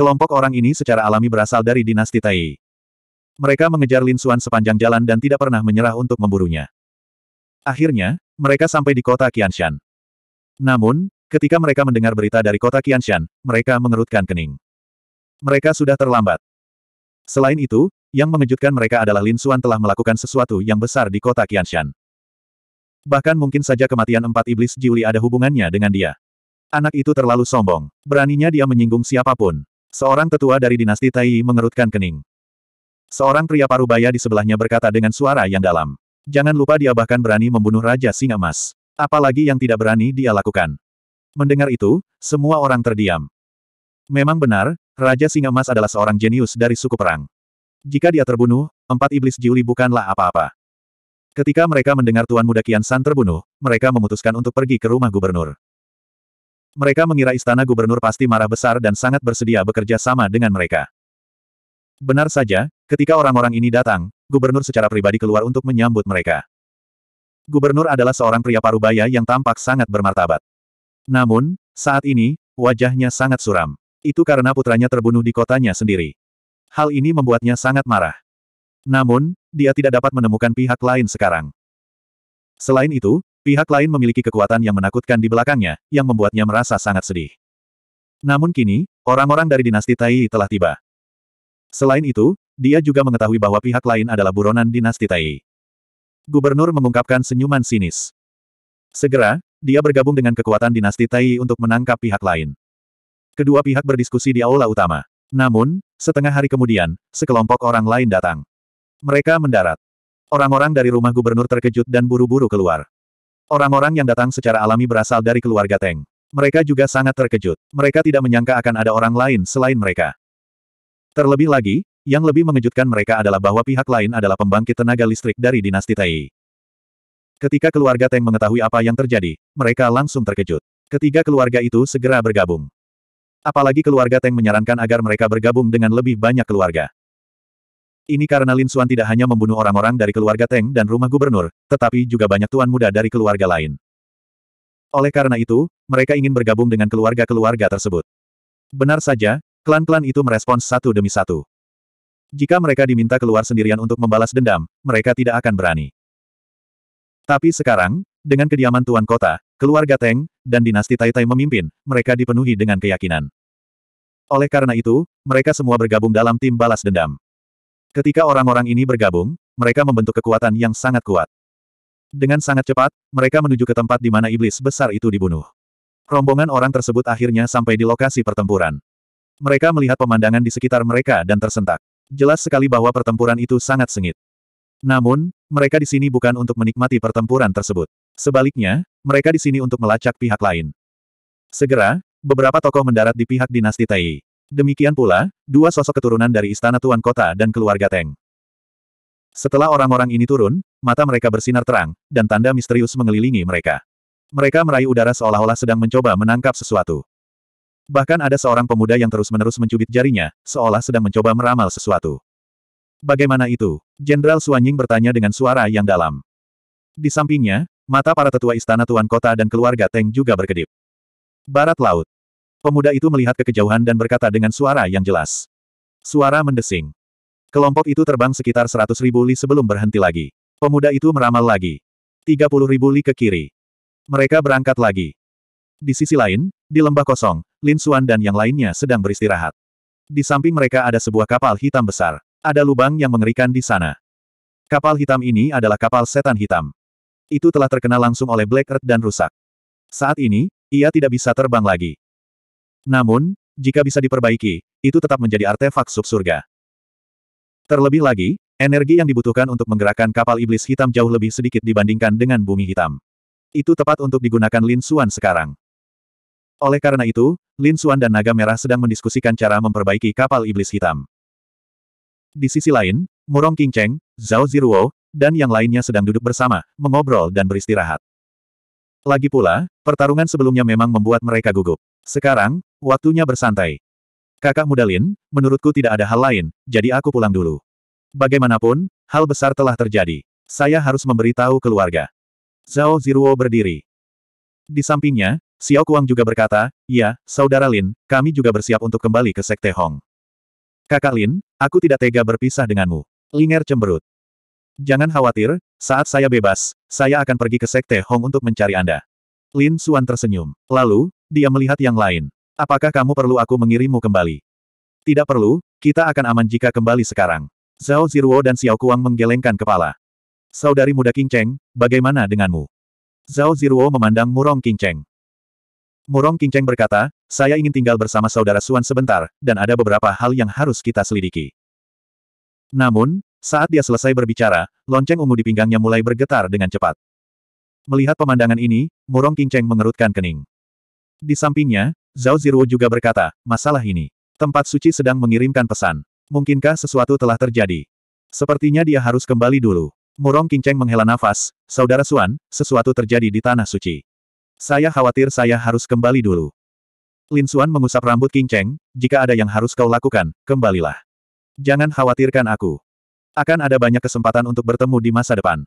Kelompok orang ini secara alami berasal dari dinasti Tai. Mereka mengejar Lin Xuan sepanjang jalan dan tidak pernah menyerah untuk memburunya. Akhirnya, mereka sampai di kota Qianshan. Namun, ketika mereka mendengar berita dari kota Qianshan, mereka mengerutkan kening. Mereka sudah terlambat. Selain itu, yang mengejutkan mereka adalah Lin Xuan telah melakukan sesuatu yang besar di kota Qianshan. Bahkan mungkin saja kematian empat iblis Jiuli ada hubungannya dengan dia. Anak itu terlalu sombong. Beraninya dia menyinggung siapapun. Seorang tetua dari dinasti Taiyi mengerutkan kening. Seorang pria parubaya di sebelahnya berkata dengan suara yang dalam. Jangan lupa dia bahkan berani membunuh Raja Singa Mas. Apalagi yang tidak berani dia lakukan. Mendengar itu, semua orang terdiam. Memang benar, Raja Singa Mas adalah seorang jenius dari suku perang. Jika dia terbunuh, empat iblis Jiuli bukanlah apa-apa. Ketika mereka mendengar Tuan Muda Kian San terbunuh, mereka memutuskan untuk pergi ke rumah gubernur. Mereka mengira istana gubernur pasti marah besar dan sangat bersedia bekerja sama dengan mereka. Benar saja, ketika orang-orang ini datang, gubernur secara pribadi keluar untuk menyambut mereka. Gubernur adalah seorang pria parubaya yang tampak sangat bermartabat. Namun, saat ini, wajahnya sangat suram. Itu karena putranya terbunuh di kotanya sendiri. Hal ini membuatnya sangat marah. Namun, dia tidak dapat menemukan pihak lain sekarang. Selain itu, Pihak lain memiliki kekuatan yang menakutkan di belakangnya, yang membuatnya merasa sangat sedih. Namun kini, orang-orang dari dinasti Tai telah tiba. Selain itu, dia juga mengetahui bahwa pihak lain adalah buronan dinasti Tai. Gubernur mengungkapkan senyuman sinis. Segera, dia bergabung dengan kekuatan dinasti Tai untuk menangkap pihak lain. Kedua pihak berdiskusi di aula utama. Namun, setengah hari kemudian, sekelompok orang lain datang. Mereka mendarat. Orang-orang dari rumah gubernur terkejut dan buru-buru keluar. Orang-orang yang datang secara alami berasal dari keluarga Teng. Mereka juga sangat terkejut. Mereka tidak menyangka akan ada orang lain selain mereka. Terlebih lagi, yang lebih mengejutkan mereka adalah bahwa pihak lain adalah pembangkit tenaga listrik dari dinasti Tai. Ketika keluarga Teng mengetahui apa yang terjadi, mereka langsung terkejut. Ketiga keluarga itu segera bergabung. Apalagi keluarga Teng menyarankan agar mereka bergabung dengan lebih banyak keluarga. Ini karena Lin Suan tidak hanya membunuh orang-orang dari keluarga Teng dan rumah gubernur, tetapi juga banyak tuan muda dari keluarga lain. Oleh karena itu, mereka ingin bergabung dengan keluarga-keluarga tersebut. Benar saja, klan-klan itu merespons satu demi satu. Jika mereka diminta keluar sendirian untuk membalas dendam, mereka tidak akan berani. Tapi sekarang, dengan kediaman Tuan Kota, keluarga Teng, dan dinasti Tai Tai memimpin, mereka dipenuhi dengan keyakinan. Oleh karena itu, mereka semua bergabung dalam tim balas dendam. Ketika orang-orang ini bergabung, mereka membentuk kekuatan yang sangat kuat. Dengan sangat cepat, mereka menuju ke tempat di mana iblis besar itu dibunuh. Rombongan orang tersebut akhirnya sampai di lokasi pertempuran. Mereka melihat pemandangan di sekitar mereka dan tersentak. Jelas sekali bahwa pertempuran itu sangat sengit. Namun, mereka di sini bukan untuk menikmati pertempuran tersebut. Sebaliknya, mereka di sini untuk melacak pihak lain. Segera, beberapa tokoh mendarat di pihak dinasti Tai. Demikian pula, dua sosok keturunan dari istana tuan kota dan keluarga Teng. Setelah orang-orang ini turun, mata mereka bersinar terang, dan tanda misterius mengelilingi mereka. Mereka meraih udara seolah-olah sedang mencoba menangkap sesuatu. Bahkan ada seorang pemuda yang terus-menerus mencubit jarinya, seolah sedang mencoba meramal sesuatu. Bagaimana itu? Jenderal Suanying bertanya dengan suara yang dalam. Di sampingnya, mata para tetua istana tuan kota dan keluarga Teng juga berkedip. Barat Laut. Pemuda itu melihat ke kejauhan dan berkata dengan suara yang jelas. Suara mendesing. Kelompok itu terbang sekitar seratus ribu li sebelum berhenti lagi. Pemuda itu meramal lagi. Tiga puluh ribu li ke kiri. Mereka berangkat lagi. Di sisi lain, di lembah kosong, Lin Xuan dan yang lainnya sedang beristirahat. Di samping mereka ada sebuah kapal hitam besar. Ada lubang yang mengerikan di sana. Kapal hitam ini adalah kapal setan hitam. Itu telah terkena langsung oleh Black Earth dan rusak. Saat ini, ia tidak bisa terbang lagi. Namun, jika bisa diperbaiki, itu tetap menjadi artefak subsurga. Terlebih lagi, energi yang dibutuhkan untuk menggerakkan kapal iblis hitam jauh lebih sedikit dibandingkan dengan bumi hitam. Itu tepat untuk digunakan Lin Xuan sekarang. Oleh karena itu, Lin Xuan dan Naga Merah sedang mendiskusikan cara memperbaiki kapal iblis hitam. Di sisi lain, Murong King Cheng, Zhao Ziruo, dan yang lainnya sedang duduk bersama, mengobrol dan beristirahat. Lagi pula, pertarungan sebelumnya memang membuat mereka gugup. Sekarang, waktunya bersantai. Kakak muda Lin, menurutku tidak ada hal lain, jadi aku pulang dulu. Bagaimanapun, hal besar telah terjadi. Saya harus memberitahu keluarga. Zhao Ziruo berdiri. Di sampingnya, Xiao Kuang juga berkata, Ya, Saudara Lin, kami juga bersiap untuk kembali ke Sekte Hong. Kakak Lin, aku tidak tega berpisah denganmu. Linger cemberut. Jangan khawatir, saat saya bebas, saya akan pergi ke Sekte Hong untuk mencari Anda. Lin Suan tersenyum. Lalu, dia melihat yang lain. Apakah kamu perlu aku mengirimmu kembali? Tidak perlu, kita akan aman jika kembali sekarang. Zhao Ziruo dan Xiao Kuang menggelengkan kepala. Saudari muda King Cheng, bagaimana denganmu? Zhao Ziruo memandang Murong King Cheng. Murong King Cheng berkata, saya ingin tinggal bersama saudara Suan sebentar, dan ada beberapa hal yang harus kita selidiki. Namun, saat dia selesai berbicara, lonceng ungu di pinggangnya mulai bergetar dengan cepat. Melihat pemandangan ini, Murong King Cheng mengerutkan kening. Di sampingnya, Zhao Ziruo juga berkata, masalah ini. Tempat suci sedang mengirimkan pesan. Mungkinkah sesuatu telah terjadi? Sepertinya dia harus kembali dulu. Murong Kinceng menghela nafas, Saudara Suan, sesuatu terjadi di Tanah Suci. Saya khawatir saya harus kembali dulu. Lin Suan mengusap rambut Kinceng, jika ada yang harus kau lakukan, kembalilah. Jangan khawatirkan aku. Akan ada banyak kesempatan untuk bertemu di masa depan.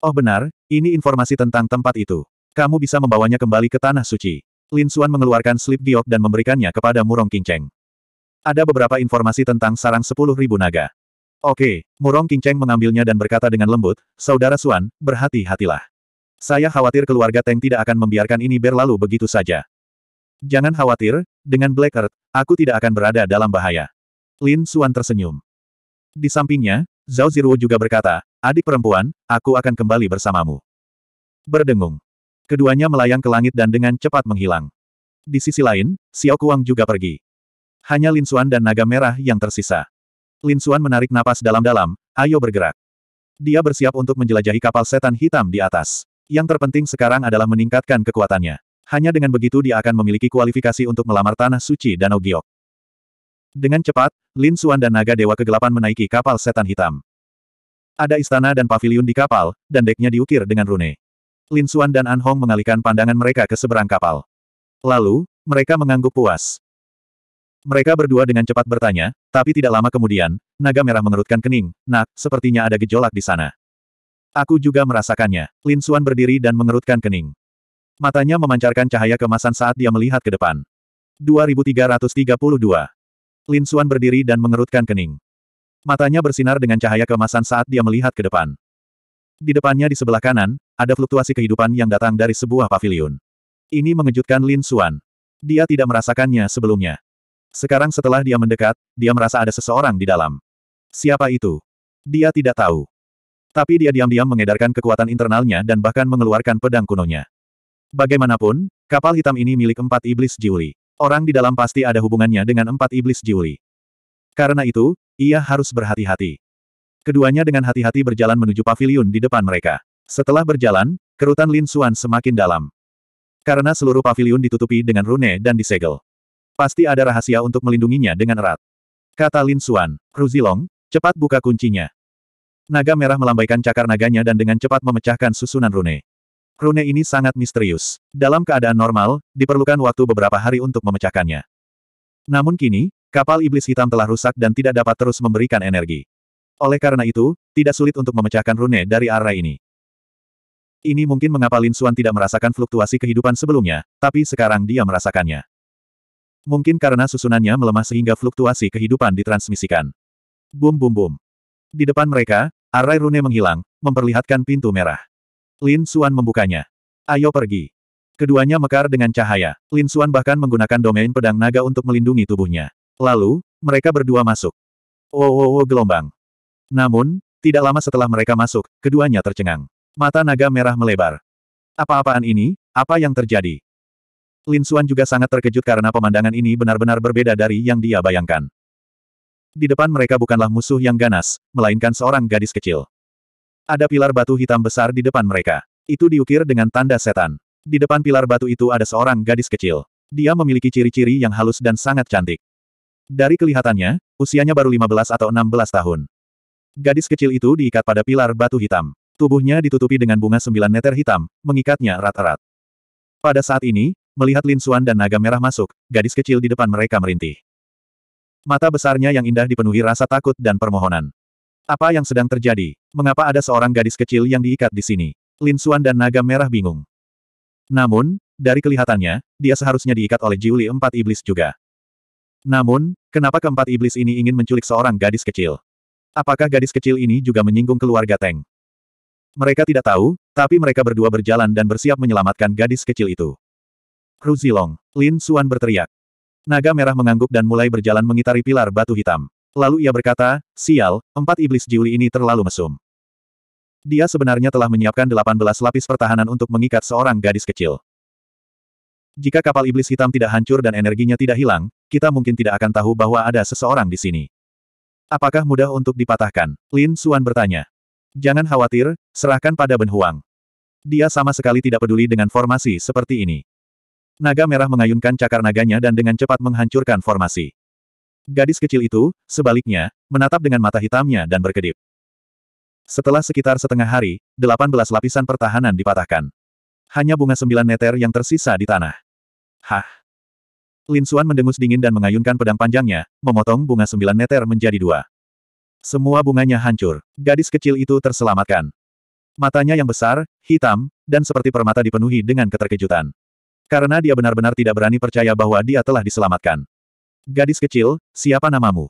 Oh benar, ini informasi tentang tempat itu. Kamu bisa membawanya kembali ke Tanah Suci. Lin Xuan mengeluarkan slip giok dan memberikannya kepada Murong Qingcheng. Ada beberapa informasi tentang sarang sepuluh ribu naga. Oke, Murong Qingcheng mengambilnya dan berkata dengan lembut, Saudara Xuan, berhati-hatilah. Saya khawatir keluarga Teng tidak akan membiarkan ini berlalu begitu saja. Jangan khawatir, dengan Black Earth, aku tidak akan berada dalam bahaya. Lin Xuan tersenyum. Di sampingnya, Zhao Ziruo juga berkata, adik perempuan, aku akan kembali bersamamu. Berdengung. Keduanya melayang ke langit dan dengan cepat menghilang. Di sisi lain, Xiao Kuang juga pergi. Hanya Lin Xuan dan naga merah yang tersisa. Lin Xuan menarik napas dalam-dalam, ayo bergerak. Dia bersiap untuk menjelajahi kapal setan hitam di atas. Yang terpenting sekarang adalah meningkatkan kekuatannya. Hanya dengan begitu dia akan memiliki kualifikasi untuk melamar tanah suci Danau Giok. Dengan cepat, Lin Xuan dan naga dewa kegelapan menaiki kapal setan hitam. Ada istana dan pavilion di kapal, dan deknya diukir dengan rune. Lin Xuan dan An Hong mengalihkan pandangan mereka ke seberang kapal. Lalu, mereka mengangguk puas. Mereka berdua dengan cepat bertanya, tapi tidak lama kemudian, naga merah mengerutkan kening, nak, sepertinya ada gejolak di sana. Aku juga merasakannya. Lin Xuan berdiri dan mengerutkan kening. Matanya memancarkan cahaya kemasan saat dia melihat ke depan. 2332. Lin Xuan berdiri dan mengerutkan kening. Matanya bersinar dengan cahaya kemasan saat dia melihat ke depan. Di depannya di sebelah kanan, ada fluktuasi kehidupan yang datang dari sebuah paviliun. Ini mengejutkan Lin Xuan. Dia tidak merasakannya sebelumnya. Sekarang setelah dia mendekat, dia merasa ada seseorang di dalam. Siapa itu? Dia tidak tahu. Tapi dia diam-diam mengedarkan kekuatan internalnya dan bahkan mengeluarkan pedang kunonya. Bagaimanapun, kapal hitam ini milik empat iblis Jiuli. Orang di dalam pasti ada hubungannya dengan empat iblis Jiuli. Karena itu, ia harus berhati-hati. Keduanya dengan hati-hati berjalan menuju paviliun di depan mereka. Setelah berjalan, kerutan Lin Xuan semakin dalam. Karena seluruh paviliun ditutupi dengan rune dan disegel. Pasti ada rahasia untuk melindunginya dengan erat. Kata Lin Xuan, Ruzilong, cepat buka kuncinya. Naga merah melambaikan cakar naganya dan dengan cepat memecahkan susunan rune. Rune ini sangat misterius. Dalam keadaan normal, diperlukan waktu beberapa hari untuk memecahkannya. Namun kini, kapal iblis hitam telah rusak dan tidak dapat terus memberikan energi. Oleh karena itu, tidak sulit untuk memecahkan rune dari arah ini. Ini mungkin mengapa Lin Xuan tidak merasakan fluktuasi kehidupan sebelumnya, tapi sekarang dia merasakannya. Mungkin karena susunannya melemah sehingga fluktuasi kehidupan ditransmisikan. Bum bum bum. Di depan mereka, arai rune menghilang, memperlihatkan pintu merah. Lin Xuan membukanya. Ayo pergi. Keduanya mekar dengan cahaya. Lin Xuan bahkan menggunakan domain pedang naga untuk melindungi tubuhnya. Lalu, mereka berdua masuk. Oh, oh, oh gelombang. Namun, tidak lama setelah mereka masuk, keduanya tercengang. Mata naga merah melebar. Apa-apaan ini? Apa yang terjadi? Lin Suan juga sangat terkejut karena pemandangan ini benar-benar berbeda dari yang dia bayangkan. Di depan mereka bukanlah musuh yang ganas, melainkan seorang gadis kecil. Ada pilar batu hitam besar di depan mereka. Itu diukir dengan tanda setan. Di depan pilar batu itu ada seorang gadis kecil. Dia memiliki ciri-ciri yang halus dan sangat cantik. Dari kelihatannya, usianya baru 15 atau 16 tahun. Gadis kecil itu diikat pada pilar batu hitam. Tubuhnya ditutupi dengan bunga sembilan meter hitam, mengikatnya erat-erat. Pada saat ini, melihat Lin Suan dan naga merah masuk, gadis kecil di depan mereka merintih. Mata besarnya yang indah dipenuhi rasa takut dan permohonan. Apa yang sedang terjadi? Mengapa ada seorang gadis kecil yang diikat di sini? Lin Suan dan naga merah bingung. Namun, dari kelihatannya, dia seharusnya diikat oleh Jiuli empat iblis juga. Namun, kenapa keempat iblis ini ingin menculik seorang gadis kecil? Apakah gadis kecil ini juga menyinggung keluarga Teng? Mereka tidak tahu, tapi mereka berdua berjalan dan bersiap menyelamatkan gadis kecil itu. Ruzilong, Lin Suan berteriak. Naga merah mengangguk dan mulai berjalan mengitari pilar batu hitam. Lalu ia berkata, sial, empat iblis Jiuli ini terlalu mesum. Dia sebenarnya telah menyiapkan 18 lapis pertahanan untuk mengikat seorang gadis kecil. Jika kapal iblis hitam tidak hancur dan energinya tidak hilang, kita mungkin tidak akan tahu bahwa ada seseorang di sini. Apakah mudah untuk dipatahkan? Lin Suan bertanya. Jangan khawatir, serahkan pada Ben Huang. Dia sama sekali tidak peduli dengan formasi seperti ini. Naga merah mengayunkan cakar naganya dan dengan cepat menghancurkan formasi. Gadis kecil itu, sebaliknya, menatap dengan mata hitamnya dan berkedip. Setelah sekitar setengah hari, 18 lapisan pertahanan dipatahkan. Hanya bunga sembilan meter yang tersisa di tanah. Hah! Lin Suan mendengus dingin dan mengayunkan pedang panjangnya, memotong bunga sembilan meter menjadi dua. Semua bunganya hancur. Gadis kecil itu terselamatkan. Matanya yang besar, hitam, dan seperti permata dipenuhi dengan keterkejutan. Karena dia benar-benar tidak berani percaya bahwa dia telah diselamatkan. Gadis kecil, siapa namamu?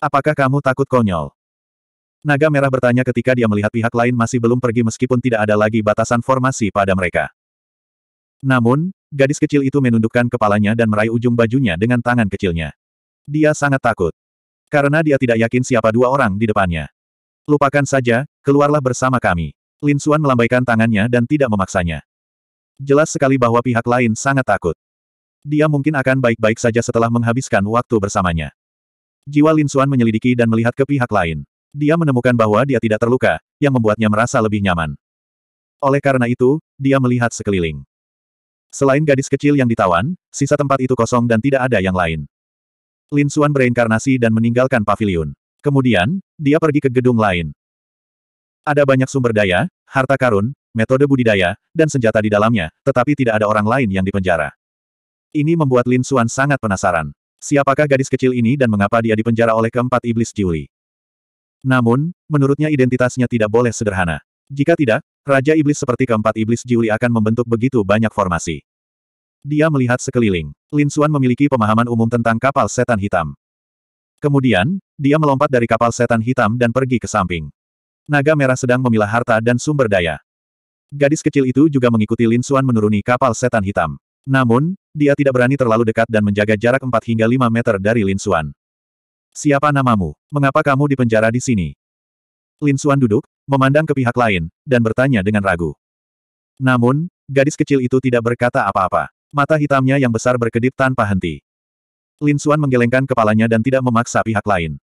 Apakah kamu takut konyol? Naga merah bertanya ketika dia melihat pihak lain masih belum pergi meskipun tidak ada lagi batasan formasi pada mereka. Namun, Gadis kecil itu menundukkan kepalanya dan meraih ujung bajunya dengan tangan kecilnya. Dia sangat takut. Karena dia tidak yakin siapa dua orang di depannya. Lupakan saja, keluarlah bersama kami. Lin Suan melambaikan tangannya dan tidak memaksanya. Jelas sekali bahwa pihak lain sangat takut. Dia mungkin akan baik-baik saja setelah menghabiskan waktu bersamanya. Jiwa Lin Suan menyelidiki dan melihat ke pihak lain. Dia menemukan bahwa dia tidak terluka, yang membuatnya merasa lebih nyaman. Oleh karena itu, dia melihat sekeliling. Selain gadis kecil yang ditawan, sisa tempat itu kosong dan tidak ada yang lain. Lin Suan bereinkarnasi dan meninggalkan pavilion. Kemudian, dia pergi ke gedung lain. Ada banyak sumber daya, harta karun, metode budidaya, dan senjata di dalamnya, tetapi tidak ada orang lain yang dipenjara. Ini membuat Lin Suan sangat penasaran. Siapakah gadis kecil ini dan mengapa dia dipenjara oleh keempat iblis juli? Namun, menurutnya identitasnya tidak boleh sederhana. Jika tidak, Raja Iblis seperti keempat Iblis Jiuli akan membentuk begitu banyak formasi. Dia melihat sekeliling. Lin Xuan memiliki pemahaman umum tentang kapal setan hitam. Kemudian, dia melompat dari kapal setan hitam dan pergi ke samping. Naga merah sedang memilah harta dan sumber daya. Gadis kecil itu juga mengikuti Lin Xuan menuruni kapal setan hitam. Namun, dia tidak berani terlalu dekat dan menjaga jarak 4 hingga 5 meter dari Lin Xuan. Siapa namamu? Mengapa kamu dipenjara di sini? Lin Xuan duduk, memandang ke pihak lain, dan bertanya dengan ragu. Namun, gadis kecil itu tidak berkata apa-apa. Mata hitamnya yang besar berkedip tanpa henti. Lin Xuan menggelengkan kepalanya dan tidak memaksa pihak lain.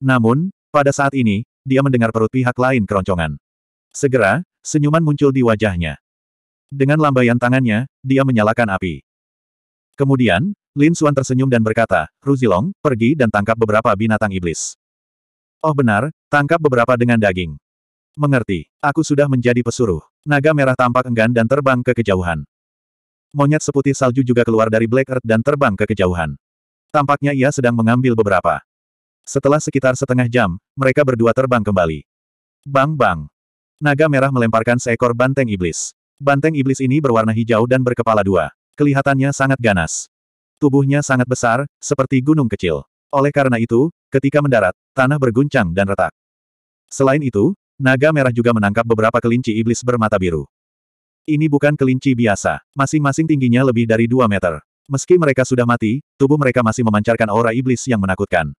Namun, pada saat ini, dia mendengar perut pihak lain keroncongan. Segera, senyuman muncul di wajahnya. Dengan lambaian tangannya, dia menyalakan api. Kemudian, Lin Xuan tersenyum dan berkata, Ruzilong, pergi dan tangkap beberapa binatang iblis. Oh benar, tangkap beberapa dengan daging. Mengerti, aku sudah menjadi pesuruh. Naga merah tampak enggan dan terbang ke kejauhan. Monyet seputih salju juga keluar dari Black Earth dan terbang ke kejauhan. Tampaknya ia sedang mengambil beberapa. Setelah sekitar setengah jam, mereka berdua terbang kembali. Bang bang. Naga merah melemparkan seekor banteng iblis. Banteng iblis ini berwarna hijau dan berkepala dua. Kelihatannya sangat ganas. Tubuhnya sangat besar, seperti gunung kecil. Oleh karena itu, ketika mendarat, tanah berguncang dan retak. Selain itu, Naga merah juga menangkap beberapa kelinci iblis bermata biru. Ini bukan kelinci biasa. Masing-masing tingginya lebih dari 2 meter. Meski mereka sudah mati, tubuh mereka masih memancarkan aura iblis yang menakutkan.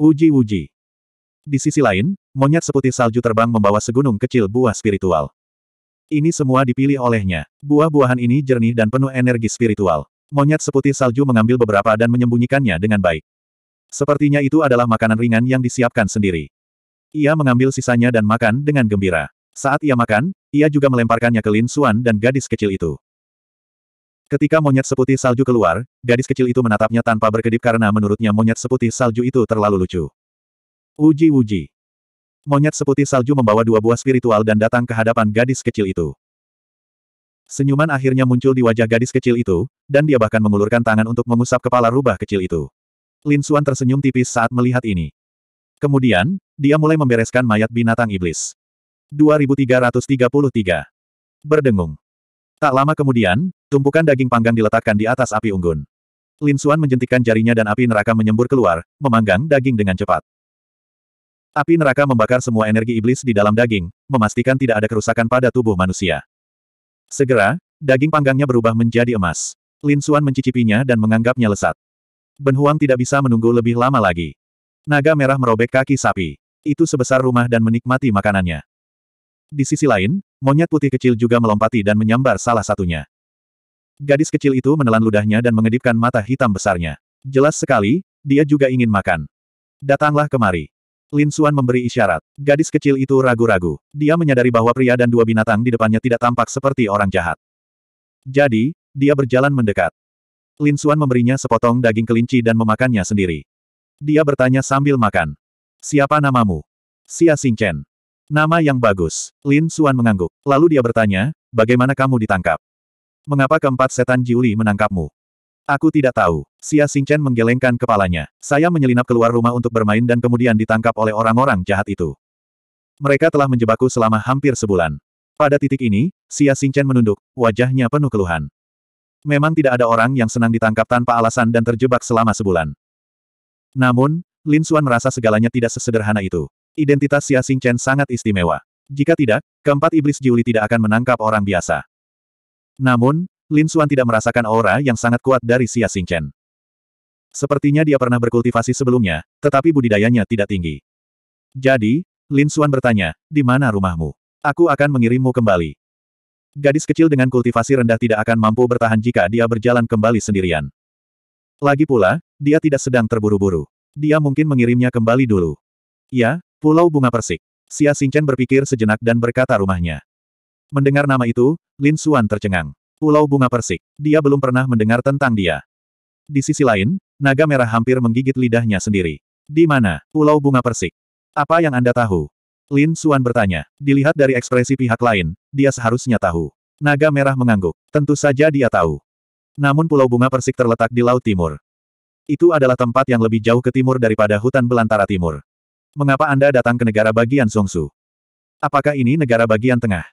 Uji-uji. Di sisi lain, monyet seputih salju terbang membawa segunung kecil buah spiritual. Ini semua dipilih olehnya. Buah-buahan ini jernih dan penuh energi spiritual. Monyet seputih salju mengambil beberapa dan menyembunyikannya dengan baik. Sepertinya itu adalah makanan ringan yang disiapkan sendiri. Ia mengambil sisanya dan makan dengan gembira. Saat ia makan, ia juga melemparkannya ke Lin Suan dan gadis kecil itu. Ketika monyet seputih salju keluar, gadis kecil itu menatapnya tanpa berkedip karena menurutnya monyet seputih salju itu terlalu lucu. Uji-uji. Monyet seputih salju membawa dua buah spiritual dan datang ke hadapan gadis kecil itu. Senyuman akhirnya muncul di wajah gadis kecil itu, dan dia bahkan mengulurkan tangan untuk mengusap kepala rubah kecil itu. Lin Suan tersenyum tipis saat melihat ini. Kemudian, dia mulai membereskan mayat binatang iblis. 2333. Berdengung. Tak lama kemudian, tumpukan daging panggang diletakkan di atas api unggun. Lin Xuan menjentikan jarinya dan api neraka menyembur keluar, memanggang daging dengan cepat. Api neraka membakar semua energi iblis di dalam daging, memastikan tidak ada kerusakan pada tubuh manusia. Segera, daging panggangnya berubah menjadi emas. Lin Xuan mencicipinya dan menganggapnya lesat. Ben Huang tidak bisa menunggu lebih lama lagi. Naga merah merobek kaki sapi. Itu sebesar rumah dan menikmati makanannya. Di sisi lain, monyet putih kecil juga melompati dan menyambar salah satunya. Gadis kecil itu menelan ludahnya dan mengedipkan mata hitam besarnya. Jelas sekali, dia juga ingin makan. Datanglah kemari. Lin Xuan memberi isyarat. Gadis kecil itu ragu-ragu. Dia menyadari bahwa pria dan dua binatang di depannya tidak tampak seperti orang jahat. Jadi, dia berjalan mendekat. Lin Xuan memberinya sepotong daging kelinci dan memakannya sendiri. Dia bertanya sambil makan. Siapa namamu? Xia Xingchen. Nama yang bagus. Lin Suan mengangguk. Lalu dia bertanya, bagaimana kamu ditangkap? Mengapa keempat setan Jiuli menangkapmu? Aku tidak tahu. Xia Xingchen menggelengkan kepalanya. Saya menyelinap keluar rumah untuk bermain dan kemudian ditangkap oleh orang-orang jahat itu. Mereka telah menjebakku selama hampir sebulan. Pada titik ini, Xia Xingchen menunduk, wajahnya penuh keluhan. Memang tidak ada orang yang senang ditangkap tanpa alasan dan terjebak selama sebulan. Namun, Lin Xuan merasa segalanya tidak sesederhana itu. Identitas Xia Chen sangat istimewa. Jika tidak, keempat iblis Jiuli tidak akan menangkap orang biasa. Namun, Lin Xuan tidak merasakan aura yang sangat kuat dari Xia Chen. Sepertinya dia pernah berkultivasi sebelumnya, tetapi budidayanya tidak tinggi. Jadi, Lin Xuan bertanya, di mana rumahmu? Aku akan mengirimmu kembali. Gadis kecil dengan kultivasi rendah tidak akan mampu bertahan jika dia berjalan kembali sendirian. Lagi pula, dia tidak sedang terburu-buru. Dia mungkin mengirimnya kembali dulu. Ya, Pulau Bunga Persik. Xia Xingchen berpikir sejenak dan berkata rumahnya. Mendengar nama itu, Lin Suan tercengang. Pulau Bunga Persik. Dia belum pernah mendengar tentang dia. Di sisi lain, naga merah hampir menggigit lidahnya sendiri. Di mana, Pulau Bunga Persik? Apa yang Anda tahu? Lin Suan bertanya. Dilihat dari ekspresi pihak lain, dia seharusnya tahu. Naga merah mengangguk. Tentu saja dia tahu. Namun Pulau Bunga Persik terletak di Laut Timur. Itu adalah tempat yang lebih jauh ke timur daripada hutan belantara timur. Mengapa Anda datang ke negara bagian Songsu? Apakah ini negara bagian tengah?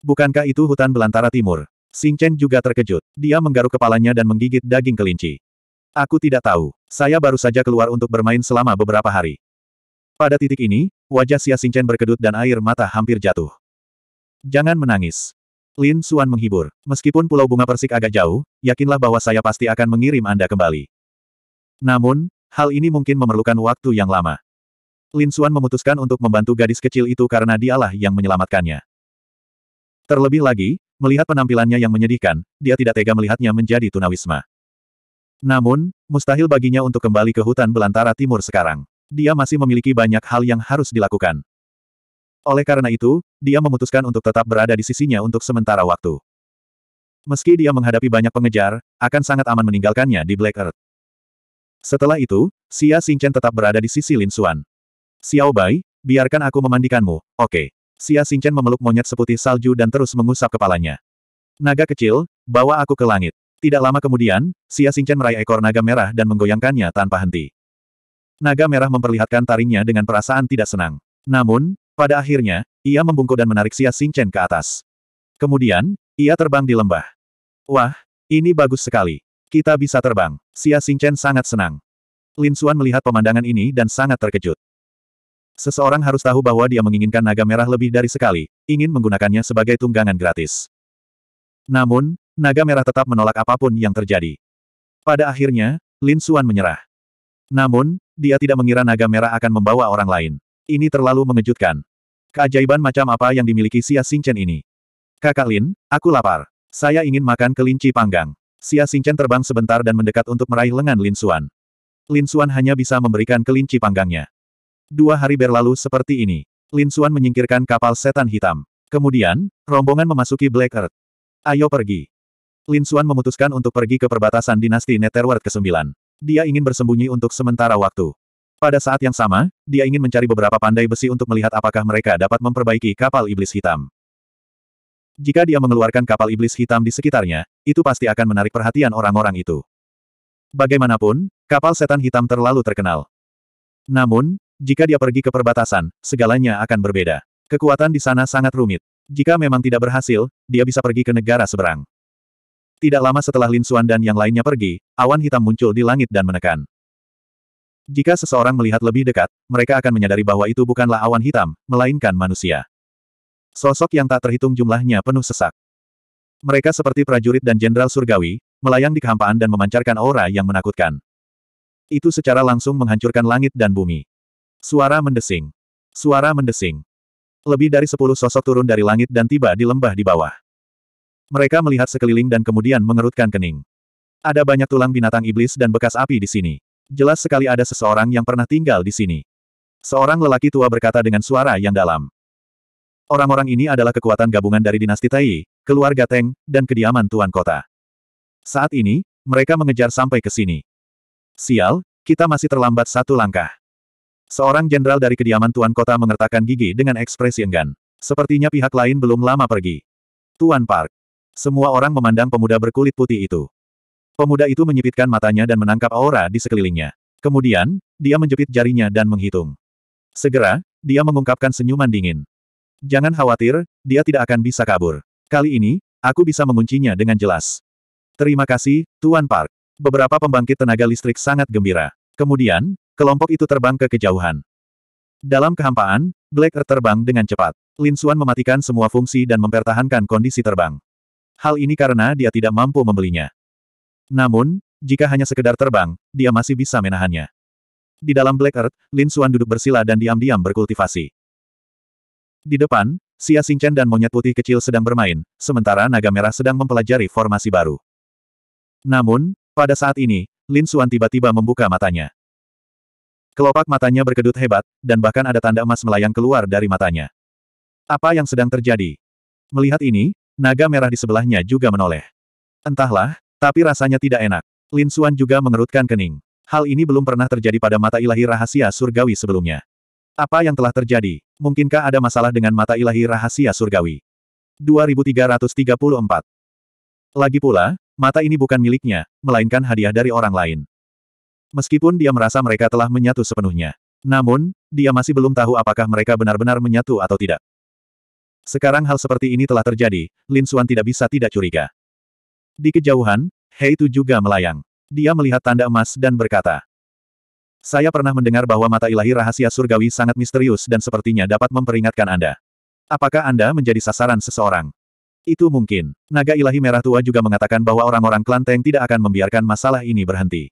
Bukankah itu hutan belantara timur? Sing Chen juga terkejut. Dia menggaruk kepalanya dan menggigit daging kelinci. Aku tidak tahu. Saya baru saja keluar untuk bermain selama beberapa hari. Pada titik ini, wajah Xia Chen berkedut dan air mata hampir jatuh. Jangan menangis. Lin Suan menghibur. Meskipun Pulau Bunga Persik agak jauh, yakinlah bahwa saya pasti akan mengirim Anda kembali. Namun, hal ini mungkin memerlukan waktu yang lama. Lin Suan memutuskan untuk membantu gadis kecil itu karena dialah yang menyelamatkannya. Terlebih lagi, melihat penampilannya yang menyedihkan, dia tidak tega melihatnya menjadi tunawisma. Namun, mustahil baginya untuk kembali ke hutan belantara timur sekarang. Dia masih memiliki banyak hal yang harus dilakukan. Oleh karena itu, dia memutuskan untuk tetap berada di sisinya untuk sementara waktu. Meski dia menghadapi banyak pengejar, akan sangat aman meninggalkannya di Black Earth. Setelah itu, Xia Xingchen tetap berada di sisi Lin Xuan. Xiao Bai, biarkan aku memandikanmu, oke. Okay. Xia Xingchen memeluk monyet seputih salju dan terus mengusap kepalanya. Naga kecil, bawa aku ke langit. Tidak lama kemudian, Xia Xingchen meraih ekor naga merah dan menggoyangkannya tanpa henti. Naga merah memperlihatkan taringnya dengan perasaan tidak senang. Namun, pada akhirnya, ia membungkuk dan menarik Xia Xingchen ke atas. Kemudian, ia terbang di lembah. Wah, ini bagus sekali. Kita bisa terbang. Xia Xingchen sangat senang. Lin Xuan melihat pemandangan ini dan sangat terkejut. Seseorang harus tahu bahwa dia menginginkan naga merah lebih dari sekali, ingin menggunakannya sebagai tunggangan gratis. Namun, naga merah tetap menolak apapun yang terjadi. Pada akhirnya, Lin Xuan menyerah. Namun, dia tidak mengira naga merah akan membawa orang lain. Ini terlalu mengejutkan. Keajaiban macam apa yang dimiliki Xia Xingchen ini? Kakak Lin, aku lapar. Saya ingin makan kelinci panggang. Xia Xingchen terbang sebentar dan mendekat untuk meraih lengan Lin Xuan. Lin Xuan hanya bisa memberikan kelinci panggangnya. Dua hari berlalu seperti ini. Lin Xuan menyingkirkan kapal setan hitam. Kemudian, rombongan memasuki Black Earth. Ayo pergi. Lin Xuan memutuskan untuk pergi ke perbatasan dinasti Netherworld ke-9. Dia ingin bersembunyi untuk sementara waktu. Pada saat yang sama, dia ingin mencari beberapa pandai besi untuk melihat apakah mereka dapat memperbaiki kapal iblis hitam. Jika dia mengeluarkan kapal iblis hitam di sekitarnya, itu pasti akan menarik perhatian orang-orang itu. Bagaimanapun, kapal setan hitam terlalu terkenal. Namun, jika dia pergi ke perbatasan, segalanya akan berbeda. Kekuatan di sana sangat rumit. Jika memang tidak berhasil, dia bisa pergi ke negara seberang. Tidak lama setelah Lin Suan dan yang lainnya pergi, awan hitam muncul di langit dan menekan. Jika seseorang melihat lebih dekat, mereka akan menyadari bahwa itu bukanlah awan hitam, melainkan manusia. Sosok yang tak terhitung jumlahnya penuh sesak. Mereka seperti prajurit dan jenderal surgawi, melayang di kehampaan dan memancarkan aura yang menakutkan. Itu secara langsung menghancurkan langit dan bumi. Suara mendesing. Suara mendesing. Lebih dari sepuluh sosok turun dari langit dan tiba di lembah di bawah. Mereka melihat sekeliling dan kemudian mengerutkan kening. Ada banyak tulang binatang iblis dan bekas api di sini. Jelas sekali ada seseorang yang pernah tinggal di sini. Seorang lelaki tua berkata dengan suara yang dalam. Orang-orang ini adalah kekuatan gabungan dari dinasti Tai, keluarga Teng, dan kediaman Tuan Kota. Saat ini, mereka mengejar sampai ke sini. Sial, kita masih terlambat satu langkah. Seorang jenderal dari kediaman Tuan Kota mengertakkan gigi dengan ekspresi enggan. Sepertinya pihak lain belum lama pergi. Tuan Park. Semua orang memandang pemuda berkulit putih itu. Pemuda itu menyipitkan matanya dan menangkap aura di sekelilingnya. Kemudian, dia menjepit jarinya dan menghitung. Segera, dia mengungkapkan senyuman dingin. Jangan khawatir, dia tidak akan bisa kabur. Kali ini, aku bisa menguncinya dengan jelas. Terima kasih, Tuan Park. Beberapa pembangkit tenaga listrik sangat gembira. Kemudian, kelompok itu terbang ke kejauhan. Dalam kehampaan, Black Earth terbang dengan cepat. Lin Suan mematikan semua fungsi dan mempertahankan kondisi terbang. Hal ini karena dia tidak mampu membelinya. Namun, jika hanya sekedar terbang, dia masih bisa menahannya. Di dalam Black Earth, Lin Xuan duduk bersila dan diam-diam berkultivasi. Di depan, Xia Xingchen dan monyet putih kecil sedang bermain, sementara naga merah sedang mempelajari formasi baru. Namun, pada saat ini, Lin Xuan tiba-tiba membuka matanya. Kelopak matanya berkedut hebat, dan bahkan ada tanda emas melayang keluar dari matanya. Apa yang sedang terjadi? Melihat ini, naga merah di sebelahnya juga menoleh. Entahlah, tapi rasanya tidak enak. Lin Suan juga mengerutkan kening. Hal ini belum pernah terjadi pada mata ilahi rahasia surgawi sebelumnya. Apa yang telah terjadi? Mungkinkah ada masalah dengan mata ilahi rahasia surgawi? 2334 Lagi pula, mata ini bukan miliknya, melainkan hadiah dari orang lain. Meskipun dia merasa mereka telah menyatu sepenuhnya. Namun, dia masih belum tahu apakah mereka benar-benar menyatu atau tidak. Sekarang hal seperti ini telah terjadi, Lin Suan tidak bisa tidak curiga. Di kejauhan, Hei itu juga melayang. Dia melihat tanda emas dan berkata, Saya pernah mendengar bahwa mata ilahi rahasia surgawi sangat misterius dan sepertinya dapat memperingatkan Anda. Apakah Anda menjadi sasaran seseorang? Itu mungkin. Naga ilahi merah tua juga mengatakan bahwa orang-orang Klanteng tidak akan membiarkan masalah ini berhenti.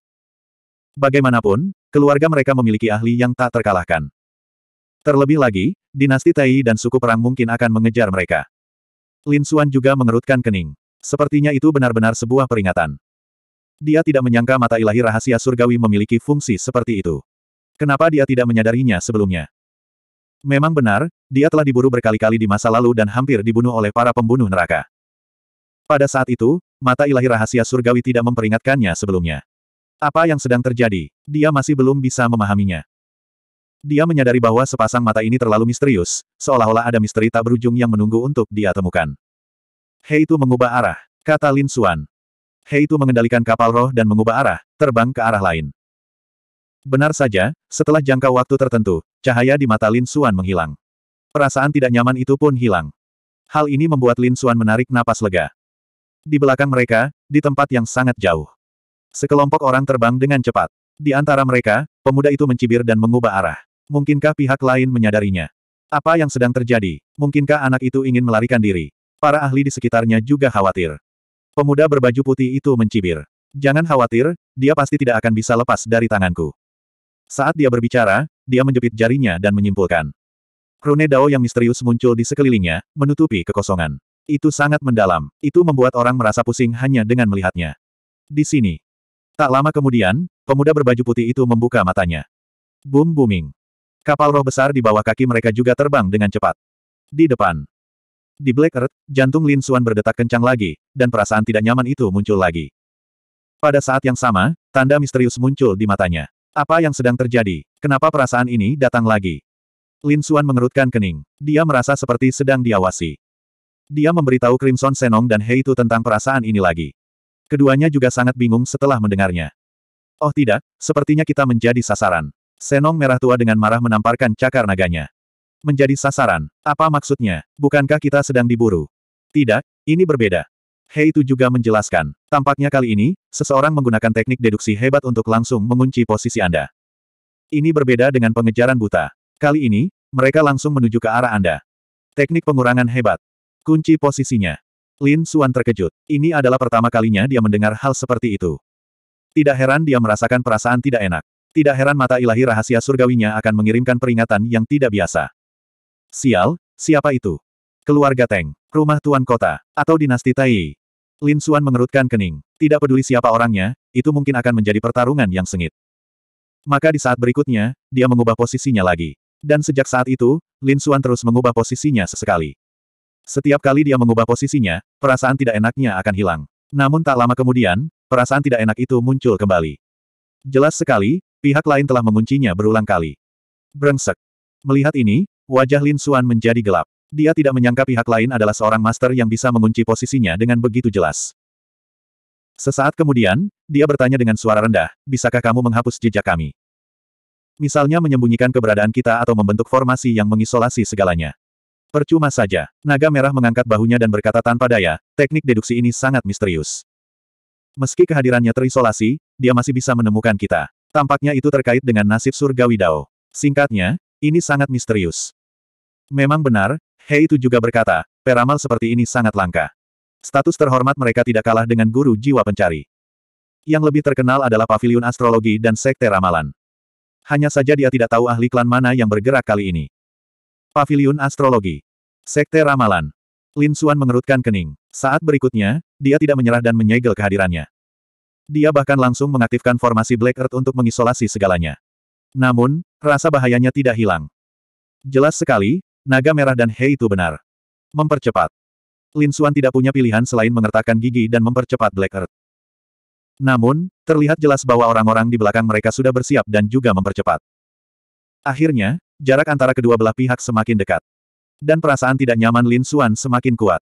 Bagaimanapun, keluarga mereka memiliki ahli yang tak terkalahkan. Terlebih lagi, dinasti Tai dan suku perang mungkin akan mengejar mereka. Lin Suan juga mengerutkan kening. Sepertinya itu benar-benar sebuah peringatan. Dia tidak menyangka mata ilahi rahasia surgawi memiliki fungsi seperti itu. Kenapa dia tidak menyadarinya sebelumnya? Memang benar, dia telah diburu berkali-kali di masa lalu dan hampir dibunuh oleh para pembunuh neraka. Pada saat itu, mata ilahi rahasia surgawi tidak memperingatkannya sebelumnya. Apa yang sedang terjadi, dia masih belum bisa memahaminya. Dia menyadari bahwa sepasang mata ini terlalu misterius, seolah-olah ada misteri tak berujung yang menunggu untuk dia temukan. Hei itu mengubah arah, kata Lin Xuan. Hei itu mengendalikan kapal roh dan mengubah arah, terbang ke arah lain. Benar saja, setelah jangka waktu tertentu, cahaya di mata Lin Xuan menghilang. Perasaan tidak nyaman itu pun hilang. Hal ini membuat Lin Xuan menarik napas lega. Di belakang mereka, di tempat yang sangat jauh. Sekelompok orang terbang dengan cepat. Di antara mereka, pemuda itu mencibir dan mengubah arah. Mungkinkah pihak lain menyadarinya? Apa yang sedang terjadi? Mungkinkah anak itu ingin melarikan diri? Para ahli di sekitarnya juga khawatir. Pemuda berbaju putih itu mencibir. Jangan khawatir, dia pasti tidak akan bisa lepas dari tanganku. Saat dia berbicara, dia menjepit jarinya dan menyimpulkan. Rune Dao yang misterius muncul di sekelilingnya, menutupi kekosongan. Itu sangat mendalam. Itu membuat orang merasa pusing hanya dengan melihatnya. Di sini. Tak lama kemudian, pemuda berbaju putih itu membuka matanya. Boom booming. Kapal roh besar di bawah kaki mereka juga terbang dengan cepat. Di depan, di Black Earth, jantung Lin Suan berdetak kencang lagi, dan perasaan tidak nyaman itu muncul lagi. Pada saat yang sama, tanda misterius muncul di matanya. Apa yang sedang terjadi? Kenapa perasaan ini datang lagi? Lin Suan mengerutkan kening. Dia merasa seperti sedang diawasi. Dia memberitahu Crimson Senong dan Hei itu tentang perasaan ini lagi. Keduanya juga sangat bingung setelah mendengarnya. Oh tidak, sepertinya kita menjadi sasaran. Senong merah tua dengan marah menamparkan cakar naganya menjadi sasaran. Apa maksudnya? Bukankah kita sedang diburu? Tidak, ini berbeda. Hei itu juga menjelaskan. Tampaknya kali ini, seseorang menggunakan teknik deduksi hebat untuk langsung mengunci posisi Anda. Ini berbeda dengan pengejaran buta. Kali ini, mereka langsung menuju ke arah Anda. Teknik pengurangan hebat. Kunci posisinya. Lin Suan terkejut. Ini adalah pertama kalinya dia mendengar hal seperti itu. Tidak heran dia merasakan perasaan tidak enak. Tidak heran mata ilahi rahasia surgawinya akan mengirimkan peringatan yang tidak biasa. Sial, siapa itu? Keluarga Teng, rumah tuan kota, atau dinasti Tai. Lin Xuan mengerutkan kening. Tidak peduli siapa orangnya, itu mungkin akan menjadi pertarungan yang sengit. Maka di saat berikutnya, dia mengubah posisinya lagi. Dan sejak saat itu, Lin Xuan terus mengubah posisinya sesekali. Setiap kali dia mengubah posisinya, perasaan tidak enaknya akan hilang. Namun tak lama kemudian, perasaan tidak enak itu muncul kembali. Jelas sekali, pihak lain telah menguncinya berulang kali. Brengsek. Melihat ini, Wajah Lin Xuan menjadi gelap. Dia tidak menyangka pihak lain adalah seorang master yang bisa mengunci posisinya dengan begitu jelas. Sesaat kemudian, dia bertanya dengan suara rendah, bisakah kamu menghapus jejak kami? Misalnya menyembunyikan keberadaan kita atau membentuk formasi yang mengisolasi segalanya. Percuma saja, naga merah mengangkat bahunya dan berkata tanpa daya, teknik deduksi ini sangat misterius. Meski kehadirannya terisolasi, dia masih bisa menemukan kita. Tampaknya itu terkait dengan nasib surgawi Dao. Singkatnya, ini sangat misterius. Memang benar, Hei itu juga berkata, peramal seperti ini sangat langka. Status terhormat mereka tidak kalah dengan guru jiwa pencari. Yang lebih terkenal adalah pavilion astrologi dan sekte ramalan. Hanya saja dia tidak tahu ahli klan mana yang bergerak kali ini. Pavilion astrologi. Sekte ramalan. Lin Suan mengerutkan kening. Saat berikutnya, dia tidak menyerah dan menyegel kehadirannya. Dia bahkan langsung mengaktifkan formasi Black Earth untuk mengisolasi segalanya. Namun, Rasa bahayanya tidak hilang. Jelas sekali, naga merah dan Hei itu benar. Mempercepat. Lin Xuan tidak punya pilihan selain mengertakkan gigi dan mempercepat Black Earth. Namun, terlihat jelas bahwa orang-orang di belakang mereka sudah bersiap dan juga mempercepat. Akhirnya, jarak antara kedua belah pihak semakin dekat. Dan perasaan tidak nyaman Lin Xuan semakin kuat.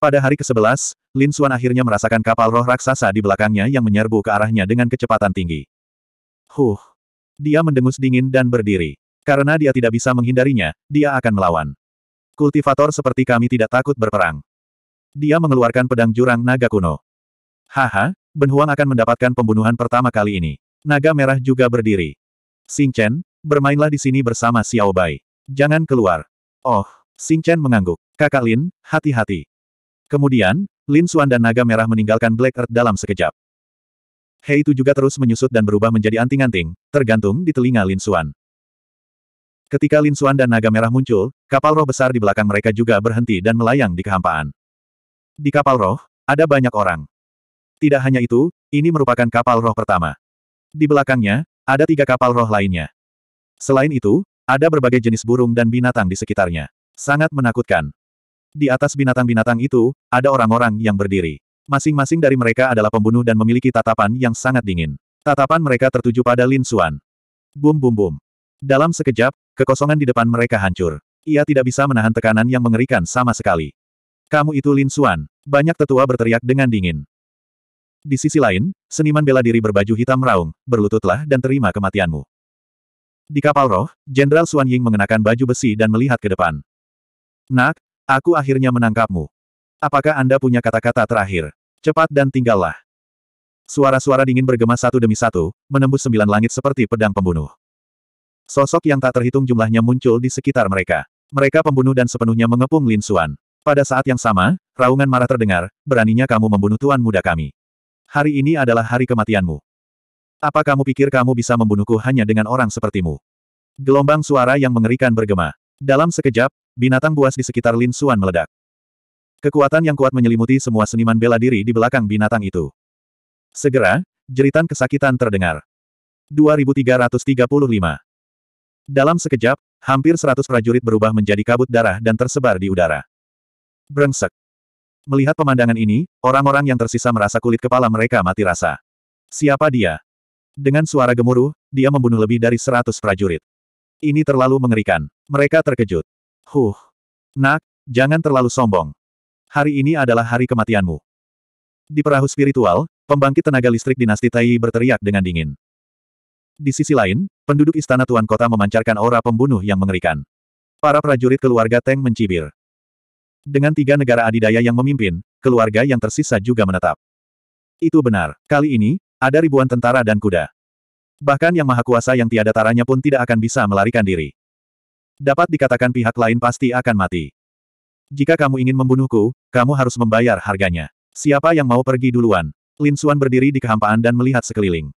Pada hari ke-11, Lin Xuan akhirnya merasakan kapal roh raksasa di belakangnya yang menyerbu ke arahnya dengan kecepatan tinggi. Huh, dia mendengus dingin dan berdiri. Karena dia tidak bisa menghindarinya, dia akan melawan. Kultivator seperti kami tidak takut berperang. Dia mengeluarkan pedang jurang naga kuno. Haha, Ben Huang akan mendapatkan pembunuhan pertama kali ini. Naga merah juga berdiri. Xing Chen, bermainlah di sini bersama Xiao Bai. Jangan keluar. Oh, Xing Chen mengangguk. Kakak Lin, hati-hati. Kemudian, Lin Xuan dan naga merah meninggalkan Black Earth dalam sekejap. Hei itu juga terus menyusut dan berubah menjadi anting-anting, tergantung di telinga Lin Xuan. Ketika Lin Xuan dan naga merah muncul, kapal roh besar di belakang mereka juga berhenti dan melayang di kehampaan. Di kapal roh, ada banyak orang. Tidak hanya itu, ini merupakan kapal roh pertama. Di belakangnya, ada tiga kapal roh lainnya. Selain itu, ada berbagai jenis burung dan binatang di sekitarnya. Sangat menakutkan. Di atas binatang-binatang itu, ada orang-orang yang berdiri. Masing-masing dari mereka adalah pembunuh dan memiliki tatapan yang sangat dingin. Tatapan mereka tertuju pada Lin Xuan. Bum bum bum. Dalam sekejap, kekosongan di depan mereka hancur. Ia tidak bisa menahan tekanan yang mengerikan sama sekali. Kamu itu Lin Xuan. Banyak tetua berteriak dengan dingin. Di sisi lain, seniman bela diri berbaju hitam meraung, berlututlah dan terima kematianmu. Di kapal roh, Jenderal Xuan Ying mengenakan baju besi dan melihat ke depan. Nak, aku akhirnya menangkapmu. Apakah Anda punya kata-kata terakhir? Cepat dan tinggallah. Suara-suara dingin bergema satu demi satu, menembus sembilan langit seperti pedang pembunuh. Sosok yang tak terhitung jumlahnya muncul di sekitar mereka. Mereka pembunuh dan sepenuhnya mengepung Lin Xuan. Pada saat yang sama, raungan marah terdengar, beraninya kamu membunuh tuan muda kami. Hari ini adalah hari kematianmu. Apa kamu pikir kamu bisa membunuhku hanya dengan orang sepertimu? Gelombang suara yang mengerikan bergema. Dalam sekejap, binatang buas di sekitar Lin Xuan meledak. Kekuatan yang kuat menyelimuti semua seniman bela diri di belakang binatang itu. Segera, jeritan kesakitan terdengar. 2335 Dalam sekejap, hampir 100 prajurit berubah menjadi kabut darah dan tersebar di udara. Brengsek. Melihat pemandangan ini, orang-orang yang tersisa merasa kulit kepala mereka mati rasa. Siapa dia? Dengan suara gemuruh, dia membunuh lebih dari 100 prajurit. Ini terlalu mengerikan. Mereka terkejut. Huh. Nak, jangan terlalu sombong hari ini adalah hari kematianmu. Di perahu spiritual, pembangkit tenaga listrik dinasti Tai berteriak dengan dingin. Di sisi lain, penduduk istana Tuan Kota memancarkan aura pembunuh yang mengerikan. Para prajurit keluarga Teng mencibir. Dengan tiga negara adidaya yang memimpin, keluarga yang tersisa juga menetap. Itu benar, kali ini, ada ribuan tentara dan kuda. Bahkan yang maha kuasa yang tiada taranya pun tidak akan bisa melarikan diri. Dapat dikatakan pihak lain pasti akan mati. Jika kamu ingin membunuhku, kamu harus membayar harganya. Siapa yang mau pergi duluan? Lin Suan berdiri di kehampaan dan melihat sekeliling.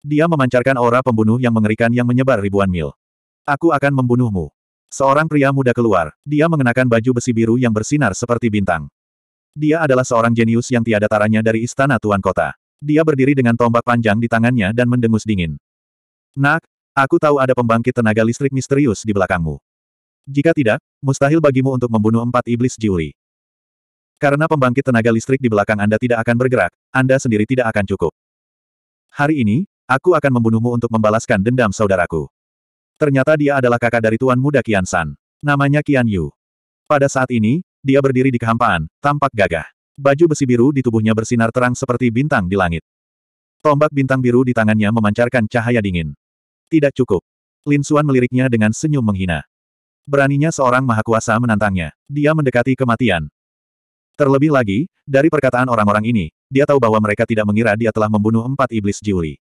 Dia memancarkan aura pembunuh yang mengerikan yang menyebar ribuan mil. Aku akan membunuhmu. Seorang pria muda keluar. Dia mengenakan baju besi biru yang bersinar seperti bintang. Dia adalah seorang jenius yang tiada taranya dari istana tuan kota. Dia berdiri dengan tombak panjang di tangannya dan mendengus dingin. Nak, aku tahu ada pembangkit tenaga listrik misterius di belakangmu. Jika tidak, mustahil bagimu untuk membunuh empat iblis jiuri. Karena pembangkit tenaga listrik di belakang Anda tidak akan bergerak, Anda sendiri tidak akan cukup. Hari ini, aku akan membunuhmu untuk membalaskan dendam saudaraku. Ternyata dia adalah kakak dari tuan muda Kian San. Namanya Kian Yu. Pada saat ini, dia berdiri di kehampaan, tampak gagah. Baju besi biru di tubuhnya bersinar terang seperti bintang di langit. Tombak bintang biru di tangannya memancarkan cahaya dingin. Tidak cukup. Lin Suan meliriknya dengan senyum menghina. Beraninya seorang mahakuasa menantangnya. Dia mendekati kematian. Terlebih lagi, dari perkataan orang-orang ini, dia tahu bahwa mereka tidak mengira dia telah membunuh empat iblis Jiuli.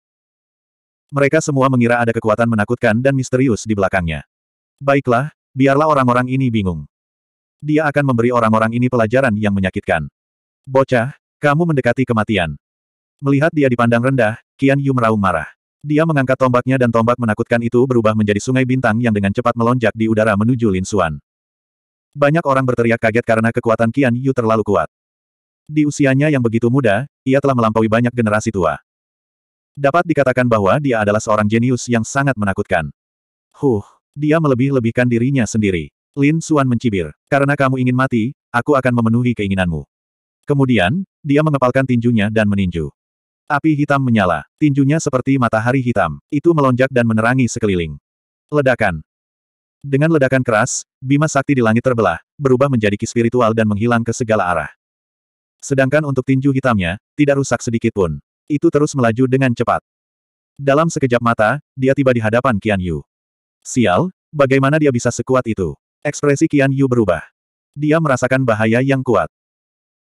Mereka semua mengira ada kekuatan menakutkan dan misterius di belakangnya. Baiklah, biarlah orang-orang ini bingung. Dia akan memberi orang-orang ini pelajaran yang menyakitkan. Bocah, kamu mendekati kematian. Melihat dia dipandang rendah, Kian Yu meraung marah. Dia mengangkat tombaknya dan tombak menakutkan itu berubah menjadi sungai bintang yang dengan cepat melonjak di udara menuju Lin Xuan. Banyak orang berteriak kaget karena kekuatan Qian Yu terlalu kuat. Di usianya yang begitu muda, ia telah melampaui banyak generasi tua. Dapat dikatakan bahwa dia adalah seorang jenius yang sangat menakutkan. Huh, dia melebih-lebihkan dirinya sendiri. Lin Xuan mencibir. Karena kamu ingin mati, aku akan memenuhi keinginanmu. Kemudian, dia mengepalkan tinjunya dan meninju. Api hitam menyala. Tinjunya seperti matahari hitam. Itu melonjak dan menerangi sekeliling. Ledakan. Dengan ledakan keras, Bima Sakti di langit terbelah, berubah menjadi ki spiritual dan menghilang ke segala arah. Sedangkan untuk tinju hitamnya, tidak rusak sedikit pun. Itu terus melaju dengan cepat. Dalam sekejap mata, dia tiba di hadapan Qian Yu. Sial, bagaimana dia bisa sekuat itu? Ekspresi Qian Yu berubah. Dia merasakan bahaya yang kuat.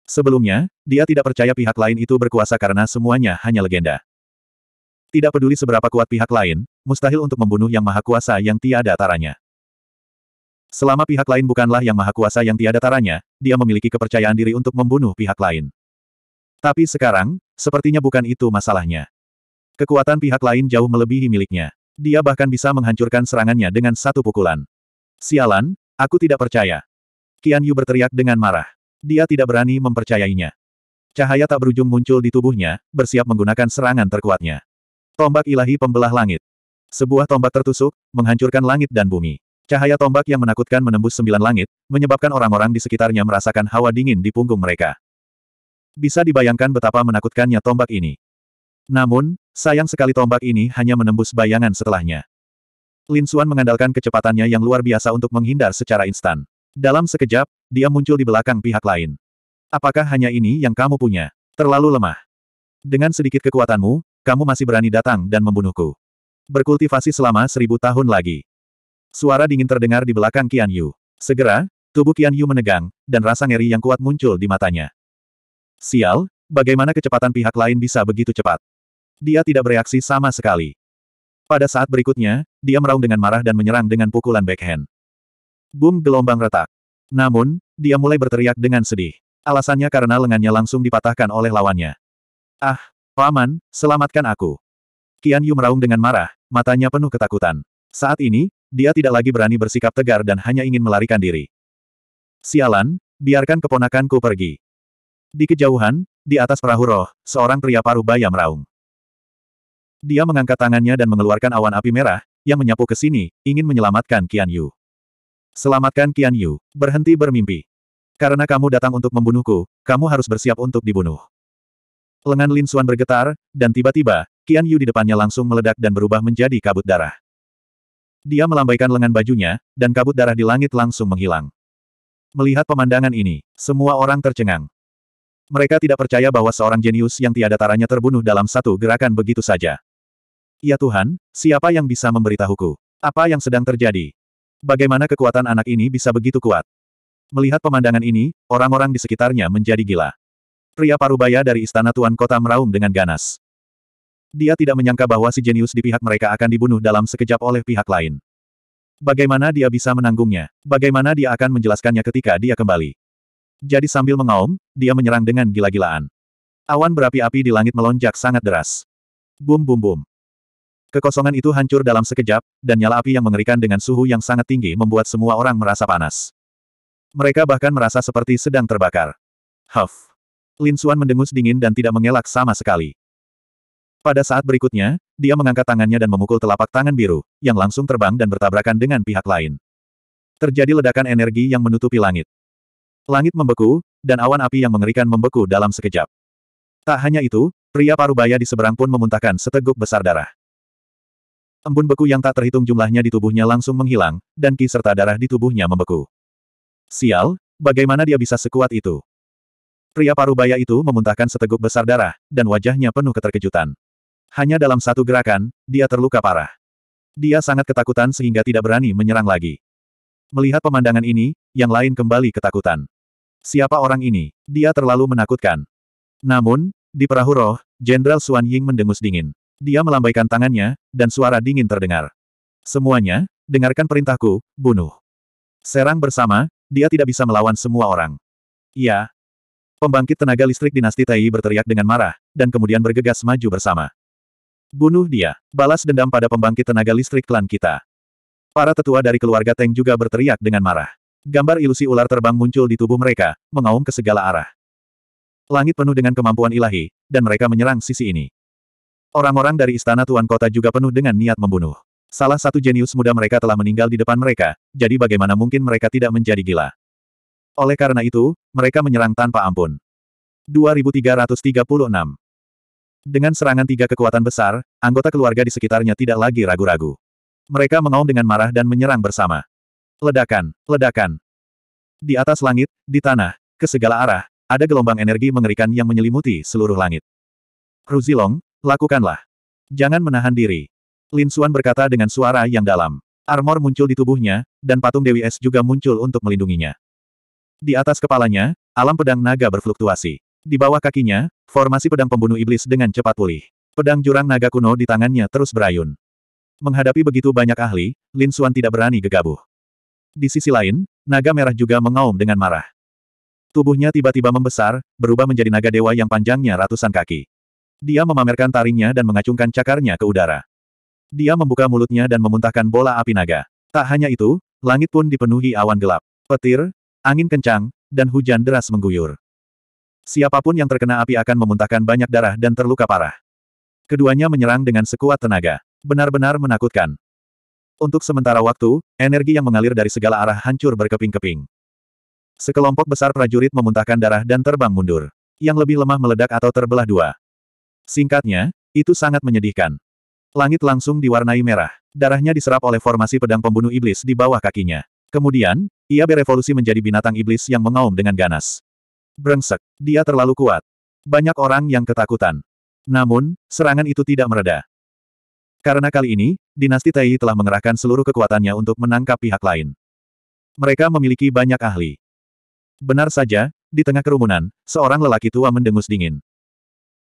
Sebelumnya, dia tidak percaya pihak lain itu berkuasa karena semuanya hanya legenda. Tidak peduli seberapa kuat pihak lain, mustahil untuk membunuh yang maha kuasa yang tiada taranya. Selama pihak lain bukanlah yang maha kuasa yang tiada taranya, dia memiliki kepercayaan diri untuk membunuh pihak lain. Tapi sekarang, sepertinya bukan itu masalahnya. Kekuatan pihak lain jauh melebihi miliknya. Dia bahkan bisa menghancurkan serangannya dengan satu pukulan. Sialan, aku tidak percaya. Qian Yu berteriak dengan marah. Dia tidak berani mempercayainya. Cahaya tak berujung muncul di tubuhnya, bersiap menggunakan serangan terkuatnya. Tombak ilahi pembelah langit. Sebuah tombak tertusuk, menghancurkan langit dan bumi. Cahaya tombak yang menakutkan menembus sembilan langit, menyebabkan orang-orang di sekitarnya merasakan hawa dingin di punggung mereka. Bisa dibayangkan betapa menakutkannya tombak ini. Namun, sayang sekali tombak ini hanya menembus bayangan setelahnya. Lin Xuan mengandalkan kecepatannya yang luar biasa untuk menghindar secara instan. Dalam sekejap, dia muncul di belakang pihak lain. Apakah hanya ini yang kamu punya? Terlalu lemah. Dengan sedikit kekuatanmu, kamu masih berani datang dan membunuhku. Berkultivasi selama seribu tahun lagi. Suara dingin terdengar di belakang Qian Yu. Segera, tubuh Qian Yu menegang, dan rasa ngeri yang kuat muncul di matanya. Sial, bagaimana kecepatan pihak lain bisa begitu cepat? Dia tidak bereaksi sama sekali. Pada saat berikutnya, dia meraung dengan marah dan menyerang dengan pukulan backhand. Boom gelombang retak. Namun, dia mulai berteriak dengan sedih. Alasannya karena lengannya langsung dipatahkan oleh lawannya. Ah, Paman, selamatkan aku. Qian Yu meraung dengan marah, matanya penuh ketakutan. Saat ini, dia tidak lagi berani bersikap tegar dan hanya ingin melarikan diri. Sialan, biarkan keponakanku pergi. Di kejauhan, di atas perahu roh, seorang pria paruh baya meraung. Dia mengangkat tangannya dan mengeluarkan awan api merah, yang menyapu ke sini, ingin menyelamatkan Qian Yu. Selamatkan Qian Yu, berhenti bermimpi. Karena kamu datang untuk membunuhku, kamu harus bersiap untuk dibunuh. Lengan Lin Xuan bergetar, dan tiba-tiba, Qian Yu di depannya langsung meledak dan berubah menjadi kabut darah. Dia melambaikan lengan bajunya, dan kabut darah di langit langsung menghilang. Melihat pemandangan ini, semua orang tercengang. Mereka tidak percaya bahwa seorang jenius yang tiada taranya terbunuh dalam satu gerakan begitu saja. Ya Tuhan, siapa yang bisa memberitahuku? Apa yang sedang terjadi? Bagaimana kekuatan anak ini bisa begitu kuat? Melihat pemandangan ini, orang-orang di sekitarnya menjadi gila. Pria parubaya dari istana tuan kota meraung dengan ganas. Dia tidak menyangka bahwa si jenius di pihak mereka akan dibunuh dalam sekejap oleh pihak lain. Bagaimana dia bisa menanggungnya? Bagaimana dia akan menjelaskannya ketika dia kembali? Jadi sambil mengaum, dia menyerang dengan gila-gilaan. Awan berapi-api di langit melonjak sangat deras. Bum bum bum. Kekosongan itu hancur dalam sekejap, dan nyala api yang mengerikan dengan suhu yang sangat tinggi membuat semua orang merasa panas. Mereka bahkan merasa seperti sedang terbakar. Huff. Lin Xuan mendengus dingin dan tidak mengelak sama sekali. Pada saat berikutnya, dia mengangkat tangannya dan memukul telapak tangan biru, yang langsung terbang dan bertabrakan dengan pihak lain. Terjadi ledakan energi yang menutupi langit. Langit membeku, dan awan api yang mengerikan membeku dalam sekejap. Tak hanya itu, pria parubaya di seberang pun memuntahkan seteguk besar darah. Embun beku yang tak terhitung jumlahnya di tubuhnya langsung menghilang, dan ki serta darah di tubuhnya membeku. Sial, bagaimana dia bisa sekuat itu? Pria parubaya itu memuntahkan seteguk besar darah, dan wajahnya penuh keterkejutan. Hanya dalam satu gerakan, dia terluka parah. Dia sangat ketakutan sehingga tidak berani menyerang lagi. Melihat pemandangan ini, yang lain kembali ketakutan. Siapa orang ini? Dia terlalu menakutkan. Namun, di perahu roh, Jenderal Suan Ying mendengus dingin. Dia melambaikan tangannya, dan suara dingin terdengar. Semuanya, dengarkan perintahku, bunuh. Serang bersama, dia tidak bisa melawan semua orang. Ya. Pembangkit tenaga listrik dinasti Tai berteriak dengan marah, dan kemudian bergegas maju bersama. Bunuh dia, balas dendam pada pembangkit tenaga listrik klan kita. Para tetua dari keluarga Teng juga berteriak dengan marah. Gambar ilusi ular terbang muncul di tubuh mereka, mengaum ke segala arah. Langit penuh dengan kemampuan ilahi, dan mereka menyerang sisi ini. Orang-orang dari istana Tuan Kota juga penuh dengan niat membunuh. Salah satu jenius muda mereka telah meninggal di depan mereka, jadi bagaimana mungkin mereka tidak menjadi gila? Oleh karena itu, mereka menyerang tanpa ampun. 2336 Dengan serangan tiga kekuatan besar, anggota keluarga di sekitarnya tidak lagi ragu-ragu. Mereka mengaum dengan marah dan menyerang bersama. Ledakan, ledakan. Di atas langit, di tanah, ke segala arah, ada gelombang energi mengerikan yang menyelimuti seluruh langit. Ruzilong, lakukanlah. Jangan menahan diri. Lin Suan berkata dengan suara yang dalam. Armor muncul di tubuhnya, dan patung Dewi Es juga muncul untuk melindunginya. Di atas kepalanya, alam pedang naga berfluktuasi. Di bawah kakinya, formasi pedang pembunuh iblis dengan cepat pulih. Pedang jurang naga kuno di tangannya terus berayun. Menghadapi begitu banyak ahli, Lin Suan tidak berani gegabah. Di sisi lain, naga merah juga mengaum dengan marah. Tubuhnya tiba-tiba membesar, berubah menjadi naga dewa yang panjangnya ratusan kaki. Dia memamerkan taringnya dan mengacungkan cakarnya ke udara. Dia membuka mulutnya dan memuntahkan bola api naga. Tak hanya itu, langit pun dipenuhi awan gelap. Petir, angin kencang, dan hujan deras mengguyur. Siapapun yang terkena api akan memuntahkan banyak darah dan terluka parah. Keduanya menyerang dengan sekuat tenaga. Benar-benar menakutkan. Untuk sementara waktu, energi yang mengalir dari segala arah hancur berkeping-keping. Sekelompok besar prajurit memuntahkan darah dan terbang mundur. Yang lebih lemah meledak atau terbelah dua. Singkatnya, itu sangat menyedihkan. Langit langsung diwarnai merah. Darahnya diserap oleh formasi pedang pembunuh iblis di bawah kakinya. Kemudian, ia berevolusi menjadi binatang iblis yang mengaum dengan ganas. Brengsek, dia terlalu kuat. Banyak orang yang ketakutan. Namun, serangan itu tidak mereda. Karena kali ini, dinasti Tai telah mengerahkan seluruh kekuatannya untuk menangkap pihak lain. Mereka memiliki banyak ahli. Benar saja, di tengah kerumunan, seorang lelaki tua mendengus dingin.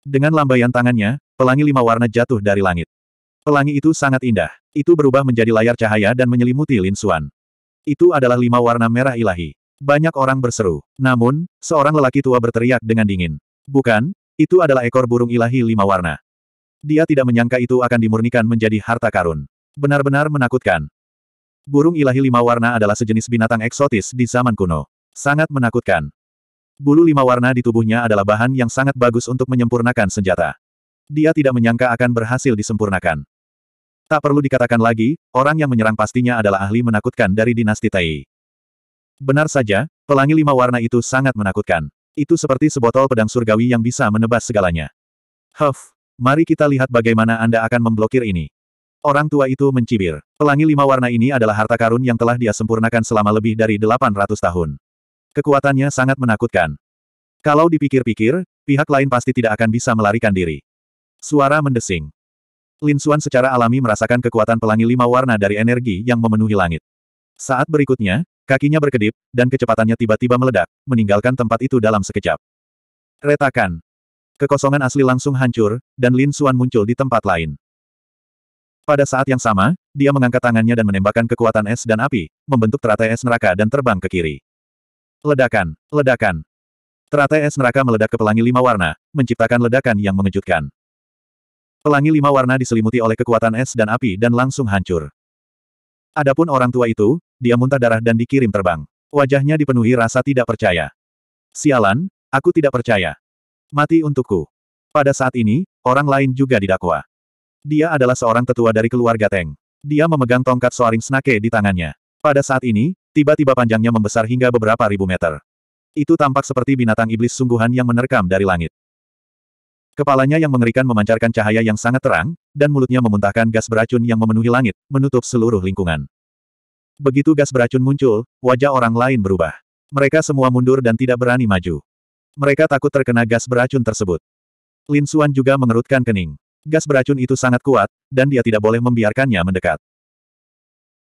Dengan lambaian tangannya, pelangi lima warna jatuh dari langit. Pelangi itu sangat indah. Itu berubah menjadi layar cahaya dan menyelimuti Lin Xuan. Itu adalah lima warna merah ilahi. Banyak orang berseru. Namun, seorang lelaki tua berteriak dengan dingin. Bukan, itu adalah ekor burung ilahi lima warna. Dia tidak menyangka itu akan dimurnikan menjadi harta karun. Benar-benar menakutkan. Burung ilahi lima warna adalah sejenis binatang eksotis di zaman kuno. Sangat menakutkan. Bulu lima warna di tubuhnya adalah bahan yang sangat bagus untuk menyempurnakan senjata. Dia tidak menyangka akan berhasil disempurnakan. Tak perlu dikatakan lagi, orang yang menyerang pastinya adalah ahli menakutkan dari dinasti Tai. Benar saja, pelangi lima warna itu sangat menakutkan. Itu seperti sebotol pedang surgawi yang bisa menebas segalanya. Huff, mari kita lihat bagaimana Anda akan memblokir ini. Orang tua itu mencibir. Pelangi lima warna ini adalah harta karun yang telah dia sempurnakan selama lebih dari 800 tahun. Kekuatannya sangat menakutkan. Kalau dipikir-pikir, pihak lain pasti tidak akan bisa melarikan diri. Suara mendesing. Lin Xuan secara alami merasakan kekuatan pelangi lima warna dari energi yang memenuhi langit. Saat berikutnya, kakinya berkedip, dan kecepatannya tiba-tiba meledak, meninggalkan tempat itu dalam sekejap. Retakan. Kekosongan asli langsung hancur, dan Lin Xuan muncul di tempat lain. Pada saat yang sama, dia mengangkat tangannya dan menembakkan kekuatan es dan api, membentuk teratai es neraka dan terbang ke kiri. Ledakan, ledakan. Teratai es neraka meledak ke pelangi lima warna, menciptakan ledakan yang mengejutkan. Pelangi lima warna diselimuti oleh kekuatan es dan api dan langsung hancur. Adapun orang tua itu, dia muntah darah dan dikirim terbang. Wajahnya dipenuhi rasa tidak percaya. Sialan, aku tidak percaya. Mati untukku. Pada saat ini, orang lain juga didakwa. Dia adalah seorang tetua dari keluarga Teng. Dia memegang tongkat soaring snake di tangannya. Pada saat ini, tiba-tiba panjangnya membesar hingga beberapa ribu meter. Itu tampak seperti binatang iblis sungguhan yang menerkam dari langit. Kepalanya yang mengerikan memancarkan cahaya yang sangat terang, dan mulutnya memuntahkan gas beracun yang memenuhi langit, menutup seluruh lingkungan. Begitu gas beracun muncul, wajah orang lain berubah. Mereka semua mundur dan tidak berani maju. Mereka takut terkena gas beracun tersebut. Lin Suan juga mengerutkan kening. Gas beracun itu sangat kuat, dan dia tidak boleh membiarkannya mendekat.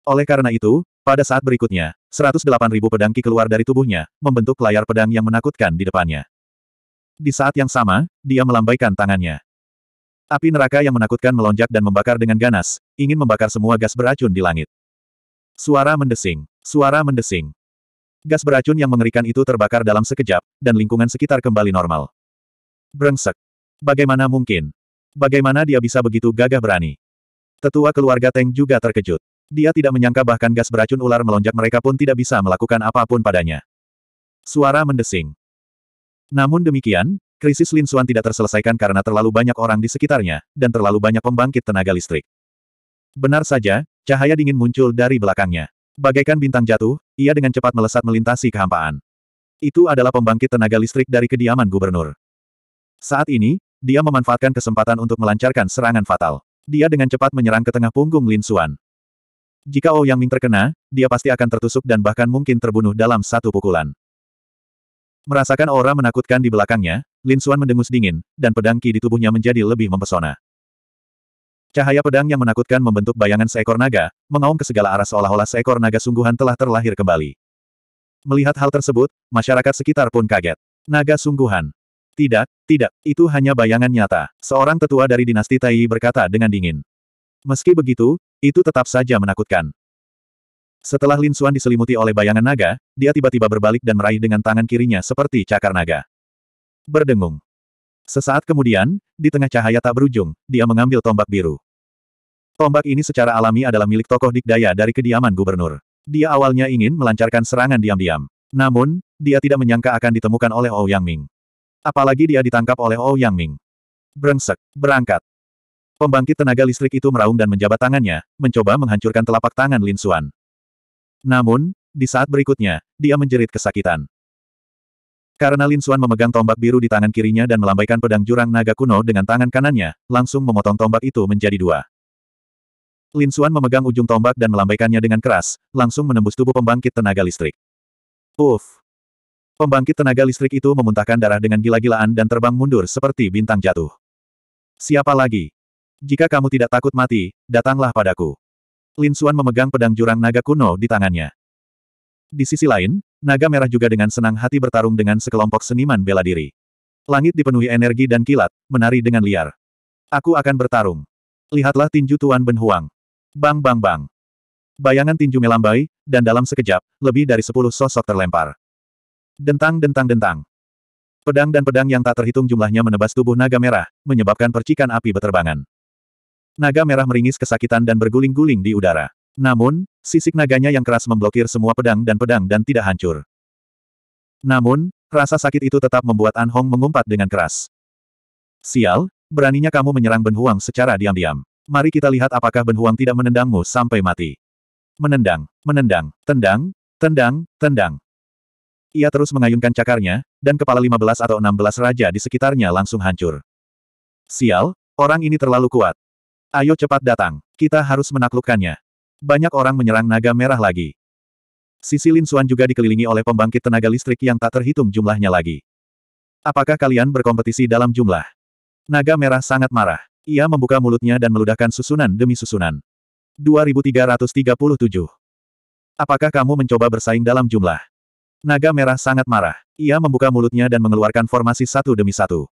Oleh karena itu, pada saat berikutnya, 108.000 pedang ki keluar dari tubuhnya, membentuk layar pedang yang menakutkan di depannya. Di saat yang sama, dia melambaikan tangannya. Api neraka yang menakutkan melonjak dan membakar dengan ganas, ingin membakar semua gas beracun di langit. Suara mendesing. Suara mendesing. Gas beracun yang mengerikan itu terbakar dalam sekejap, dan lingkungan sekitar kembali normal. Brengsek. Bagaimana mungkin? Bagaimana dia bisa begitu gagah berani? Tetua keluarga Teng juga terkejut. Dia tidak menyangka bahkan gas beracun ular melonjak mereka pun tidak bisa melakukan apapun padanya. Suara mendesing. Namun demikian, krisis Lin Xuan tidak terselesaikan karena terlalu banyak orang di sekitarnya, dan terlalu banyak pembangkit tenaga listrik. Benar saja, cahaya dingin muncul dari belakangnya. Bagaikan bintang jatuh, ia dengan cepat melesat melintasi kehampaan. Itu adalah pembangkit tenaga listrik dari kediaman gubernur. Saat ini, dia memanfaatkan kesempatan untuk melancarkan serangan fatal. Dia dengan cepat menyerang ke tengah punggung Lin Xuan. Jika Ouyang oh Yang Ming terkena, dia pasti akan tertusuk dan bahkan mungkin terbunuh dalam satu pukulan. Merasakan aura menakutkan di belakangnya, Lin Xuan mendengus dingin, dan pedang ki di tubuhnya menjadi lebih mempesona. Cahaya pedang yang menakutkan membentuk bayangan seekor naga, mengaum ke segala arah seolah-olah seekor naga sungguhan telah terlahir kembali. Melihat hal tersebut, masyarakat sekitar pun kaget. Naga sungguhan. Tidak, tidak, itu hanya bayangan nyata, seorang tetua dari dinasti Tai berkata dengan dingin. Meski begitu, itu tetap saja menakutkan. Setelah Lin Xuan diselimuti oleh bayangan naga, dia tiba-tiba berbalik dan meraih dengan tangan kirinya seperti cakar naga. Berdengung. Sesaat kemudian, di tengah cahaya tak berujung, dia mengambil tombak biru. Tombak ini secara alami adalah milik tokoh dikdaya dari kediaman gubernur. Dia awalnya ingin melancarkan serangan diam-diam. Namun, dia tidak menyangka akan ditemukan oleh Ouyang oh Yang Ming. Apalagi dia ditangkap oleh Ouyang oh Yang Ming. Berengsek, berangkat. Pembangkit tenaga listrik itu meraung dan menjabat tangannya, mencoba menghancurkan telapak tangan Lin Xuan. Namun, di saat berikutnya, dia menjerit kesakitan. Karena Lin Xuan memegang tombak biru di tangan kirinya dan melambaikan pedang jurang naga kuno dengan tangan kanannya, langsung memotong tombak itu menjadi dua. Lin Xuan memegang ujung tombak dan melambaikannya dengan keras, langsung menembus tubuh pembangkit tenaga listrik. Uff! Pembangkit tenaga listrik itu memuntahkan darah dengan gila-gilaan dan terbang mundur seperti bintang jatuh. Siapa lagi? Jika kamu tidak takut mati, datanglah padaku. Lin Xuan memegang pedang jurang naga kuno di tangannya. Di sisi lain, naga merah juga dengan senang hati bertarung dengan sekelompok seniman bela diri. Langit dipenuhi energi dan kilat, menari dengan liar. Aku akan bertarung. Lihatlah tinju Tuan Ben Huang. Bang bang bang. Bayangan tinju melambai, dan dalam sekejap, lebih dari sepuluh sosok terlempar. Dentang dentang dentang. Pedang dan pedang yang tak terhitung jumlahnya menebas tubuh naga merah, menyebabkan percikan api beterbangan. Naga merah meringis kesakitan dan berguling-guling di udara. Namun, sisik naganya yang keras memblokir semua pedang dan pedang dan tidak hancur. Namun, rasa sakit itu tetap membuat An Hong mengumpat dengan keras. Sial, beraninya kamu menyerang Ben Huang secara diam-diam. Mari kita lihat apakah Ben Huang tidak menendangmu sampai mati. Menendang, menendang, tendang, tendang, tendang. Ia terus mengayunkan cakarnya, dan kepala 15 atau 16 raja di sekitarnya langsung hancur. Sial, orang ini terlalu kuat. Ayo cepat datang, kita harus menaklukkannya. Banyak orang menyerang naga merah lagi. Sisi Lin Suan juga dikelilingi oleh pembangkit tenaga listrik yang tak terhitung jumlahnya lagi. Apakah kalian berkompetisi dalam jumlah? Naga merah sangat marah. Ia membuka mulutnya dan meludahkan susunan demi susunan. 2337. Apakah kamu mencoba bersaing dalam jumlah? Naga merah sangat marah. Ia membuka mulutnya dan mengeluarkan formasi satu demi satu.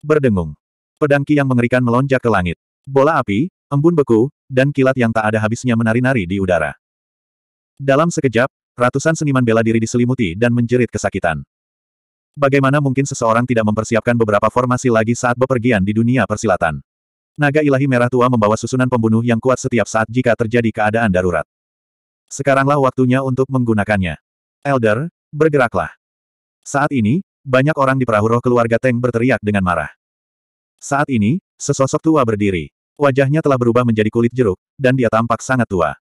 Berdengung. pedangki yang mengerikan melonjak ke langit. Bola api, embun beku, dan kilat yang tak ada habisnya menari-nari di udara. Dalam sekejap, ratusan seniman bela diri diselimuti dan menjerit kesakitan. Bagaimana mungkin seseorang tidak mempersiapkan beberapa formasi lagi saat bepergian di dunia persilatan? Naga ilahi merah tua membawa susunan pembunuh yang kuat setiap saat jika terjadi keadaan darurat. Sekaranglah waktunya untuk menggunakannya. Elder, bergeraklah. Saat ini, banyak orang di perahu roh keluarga Teng berteriak dengan marah. Saat ini, sesosok tua berdiri. Wajahnya telah berubah menjadi kulit jeruk, dan dia tampak sangat tua.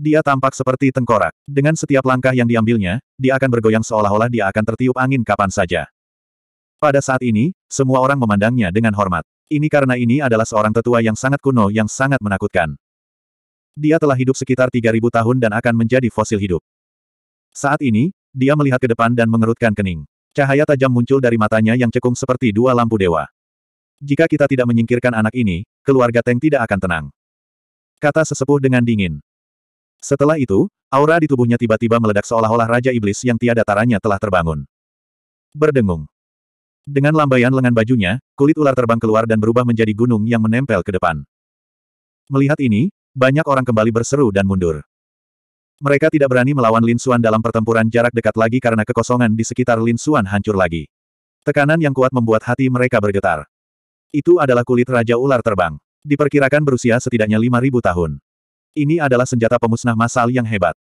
Dia tampak seperti tengkorak. Dengan setiap langkah yang diambilnya, dia akan bergoyang seolah-olah dia akan tertiup angin kapan saja. Pada saat ini, semua orang memandangnya dengan hormat. Ini karena ini adalah seorang tetua yang sangat kuno yang sangat menakutkan. Dia telah hidup sekitar 3000 tahun dan akan menjadi fosil hidup. Saat ini, dia melihat ke depan dan mengerutkan kening. Cahaya tajam muncul dari matanya yang cekung seperti dua lampu dewa. Jika kita tidak menyingkirkan anak ini, keluarga Teng tidak akan tenang. Kata sesepuh dengan dingin. Setelah itu, aura di tubuhnya tiba-tiba meledak seolah-olah Raja Iblis yang tiada taranya telah terbangun. Berdengung. Dengan lambaian lengan bajunya, kulit ular terbang keluar dan berubah menjadi gunung yang menempel ke depan. Melihat ini, banyak orang kembali berseru dan mundur. Mereka tidak berani melawan Lin Xuan dalam pertempuran jarak dekat lagi karena kekosongan di sekitar Lin Xuan hancur lagi. Tekanan yang kuat membuat hati mereka bergetar. Itu adalah kulit Raja Ular Terbang. Diperkirakan berusia setidaknya 5.000 tahun. Ini adalah senjata pemusnah massal yang hebat.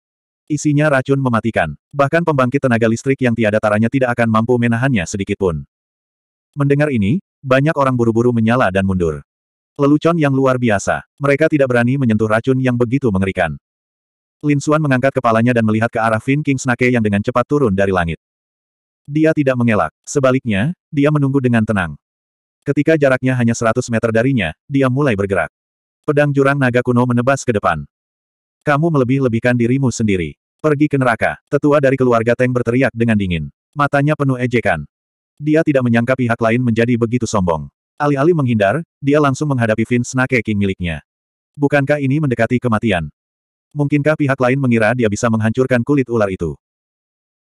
Isinya racun mematikan. Bahkan pembangkit tenaga listrik yang tiada taranya tidak akan mampu menahannya sedikitpun. Mendengar ini, banyak orang buru-buru menyala dan mundur. Lelucon yang luar biasa. Mereka tidak berani menyentuh racun yang begitu mengerikan. Lin Xuan mengangkat kepalanya dan melihat ke arah Fin King Snake yang dengan cepat turun dari langit. Dia tidak mengelak. Sebaliknya, dia menunggu dengan tenang. Ketika jaraknya hanya 100 meter darinya, dia mulai bergerak. Pedang jurang naga kuno menebas ke depan. Kamu melebih-lebihkan dirimu sendiri. Pergi ke neraka, tetua dari keluarga Teng berteriak dengan dingin. Matanya penuh ejekan. Dia tidak menyangka pihak lain menjadi begitu sombong. Alih-alih menghindar, dia langsung menghadapi Vince Nake King miliknya. Bukankah ini mendekati kematian? Mungkinkah pihak lain mengira dia bisa menghancurkan kulit ular itu?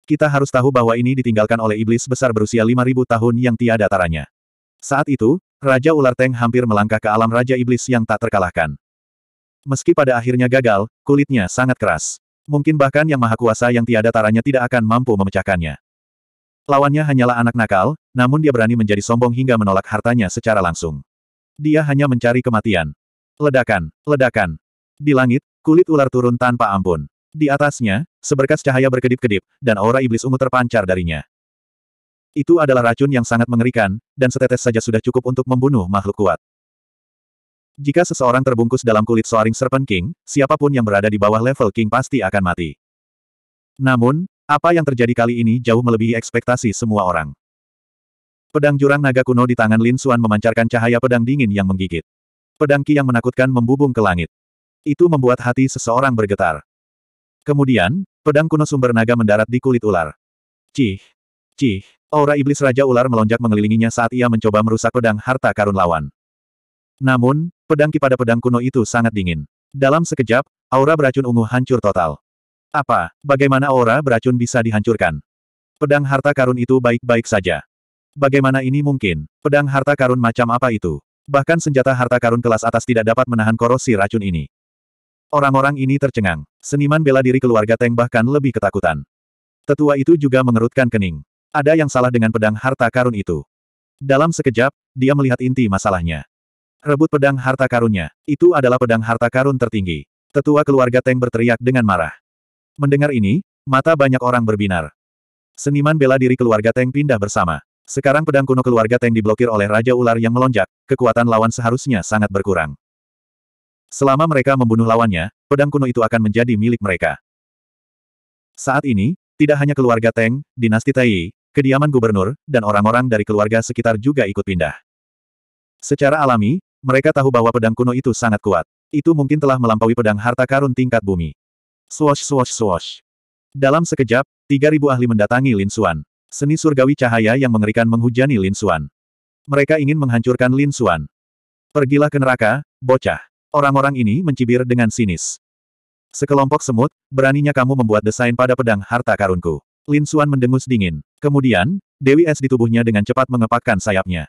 Kita harus tahu bahwa ini ditinggalkan oleh iblis besar berusia 5000 tahun yang tiada taranya. Saat itu, Raja Ular Teng hampir melangkah ke alam Raja Iblis yang tak terkalahkan. Meski pada akhirnya gagal, kulitnya sangat keras. Mungkin bahkan yang maha kuasa yang tiada taranya tidak akan mampu memecahkannya. Lawannya hanyalah anak nakal, namun dia berani menjadi sombong hingga menolak hartanya secara langsung. Dia hanya mencari kematian. Ledakan, ledakan. Di langit, kulit ular turun tanpa ampun. Di atasnya, seberkas cahaya berkedip-kedip, dan aura iblis ungu terpancar darinya. Itu adalah racun yang sangat mengerikan, dan setetes saja sudah cukup untuk membunuh makhluk kuat. Jika seseorang terbungkus dalam kulit Soaring Serpent King, siapapun yang berada di bawah level King pasti akan mati. Namun, apa yang terjadi kali ini jauh melebihi ekspektasi semua orang. Pedang jurang naga kuno di tangan Lin Xuan memancarkan cahaya pedang dingin yang menggigit. Pedang ki yang menakutkan membubung ke langit. Itu membuat hati seseorang bergetar. Kemudian, pedang kuno sumber naga mendarat di kulit ular. Cih! Cih! Aura iblis Raja Ular melonjak mengelilinginya saat ia mencoba merusak pedang harta karun lawan. Namun, pedang kipada pedang kuno itu sangat dingin. Dalam sekejap, aura beracun ungu hancur total. Apa, bagaimana aura beracun bisa dihancurkan? Pedang harta karun itu baik-baik saja. Bagaimana ini mungkin? Pedang harta karun macam apa itu? Bahkan senjata harta karun kelas atas tidak dapat menahan korosi racun ini. Orang-orang ini tercengang. Seniman bela diri keluarga Teng bahkan lebih ketakutan. Tetua itu juga mengerutkan kening. Ada yang salah dengan pedang harta karun itu. Dalam sekejap, dia melihat inti masalahnya. Rebut pedang harta karunnya. Itu adalah pedang harta karun tertinggi. Tetua keluarga Teng berteriak dengan marah. Mendengar ini, mata banyak orang berbinar. Seniman bela diri keluarga Teng pindah bersama. Sekarang pedang kuno keluarga Teng diblokir oleh Raja Ular yang melonjak, kekuatan lawan seharusnya sangat berkurang. Selama mereka membunuh lawannya, pedang kuno itu akan menjadi milik mereka. Saat ini, tidak hanya keluarga Teng, dinasti Taiyi, kediaman gubernur, dan orang-orang dari keluarga sekitar juga ikut pindah. Secara alami, mereka tahu bahwa pedang kuno itu sangat kuat. Itu mungkin telah melampaui pedang harta karun tingkat bumi. Swash swash swash. Dalam sekejap, 3.000 ahli mendatangi Lin Suan. Seni surgawi cahaya yang mengerikan menghujani Lin Suan. Mereka ingin menghancurkan Lin Suan. Pergilah ke neraka, bocah. Orang-orang ini mencibir dengan sinis. Sekelompok semut, beraninya kamu membuat desain pada pedang harta karunku. Lin Suan mendengus dingin. Kemudian, Dewi Es di tubuhnya dengan cepat mengepakkan sayapnya.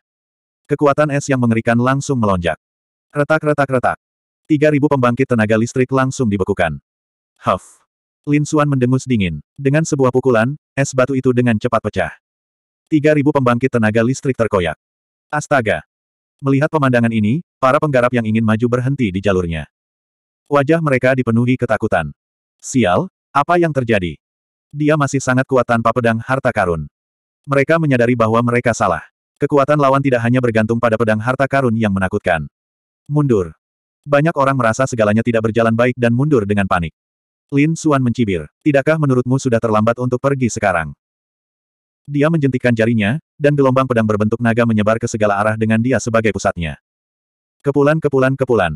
Kekuatan es yang mengerikan langsung melonjak. Retak-retak-retak. 3.000 pembangkit tenaga listrik langsung dibekukan. Huff. Lin Suan mendengus dingin. Dengan sebuah pukulan, es batu itu dengan cepat pecah. 3.000 pembangkit tenaga listrik terkoyak. Astaga. Melihat pemandangan ini, para penggarap yang ingin maju berhenti di jalurnya. Wajah mereka dipenuhi ketakutan. Sial, apa yang terjadi? Dia masih sangat kuat tanpa pedang harta karun. Mereka menyadari bahwa mereka salah. Kekuatan lawan tidak hanya bergantung pada pedang harta karun yang menakutkan. Mundur. Banyak orang merasa segalanya tidak berjalan baik dan mundur dengan panik. Lin Suan mencibir. Tidakkah menurutmu sudah terlambat untuk pergi sekarang? Dia menjentikkan jarinya, dan gelombang pedang berbentuk naga menyebar ke segala arah dengan dia sebagai pusatnya. Kepulan kepulan kepulan.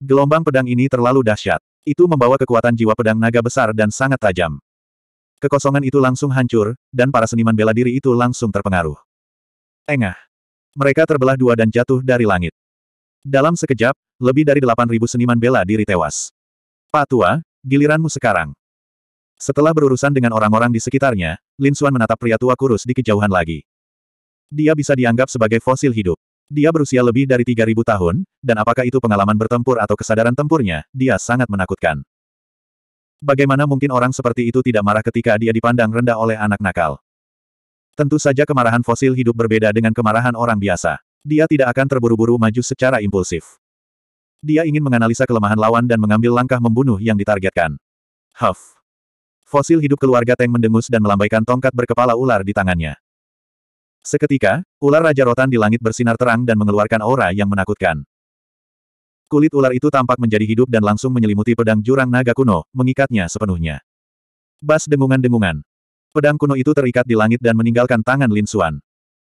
Gelombang pedang ini terlalu dahsyat. Itu membawa kekuatan jiwa pedang naga besar dan sangat tajam. Kekosongan itu langsung hancur, dan para seniman bela diri itu langsung terpengaruh. Engah. Mereka terbelah dua dan jatuh dari langit. Dalam sekejap, lebih dari delapan ribu seniman bela diri tewas. Pak Tua, giliranmu sekarang. Setelah berurusan dengan orang-orang di sekitarnya, Lin Suan menatap pria tua kurus di kejauhan lagi. Dia bisa dianggap sebagai fosil hidup. Dia berusia lebih dari 3.000 tahun, dan apakah itu pengalaman bertempur atau kesadaran tempurnya, dia sangat menakutkan. Bagaimana mungkin orang seperti itu tidak marah ketika dia dipandang rendah oleh anak nakal? Tentu saja kemarahan fosil hidup berbeda dengan kemarahan orang biasa. Dia tidak akan terburu-buru maju secara impulsif. Dia ingin menganalisa kelemahan lawan dan mengambil langkah membunuh yang ditargetkan. Huff. Fosil hidup keluarga Teng mendengus dan melambaikan tongkat berkepala ular di tangannya. Seketika, ular Raja Rotan di langit bersinar terang dan mengeluarkan aura yang menakutkan. Kulit ular itu tampak menjadi hidup dan langsung menyelimuti pedang jurang naga kuno, mengikatnya sepenuhnya. Bas dengungan-dengungan. Pedang kuno itu terikat di langit dan meninggalkan tangan Lin Suan.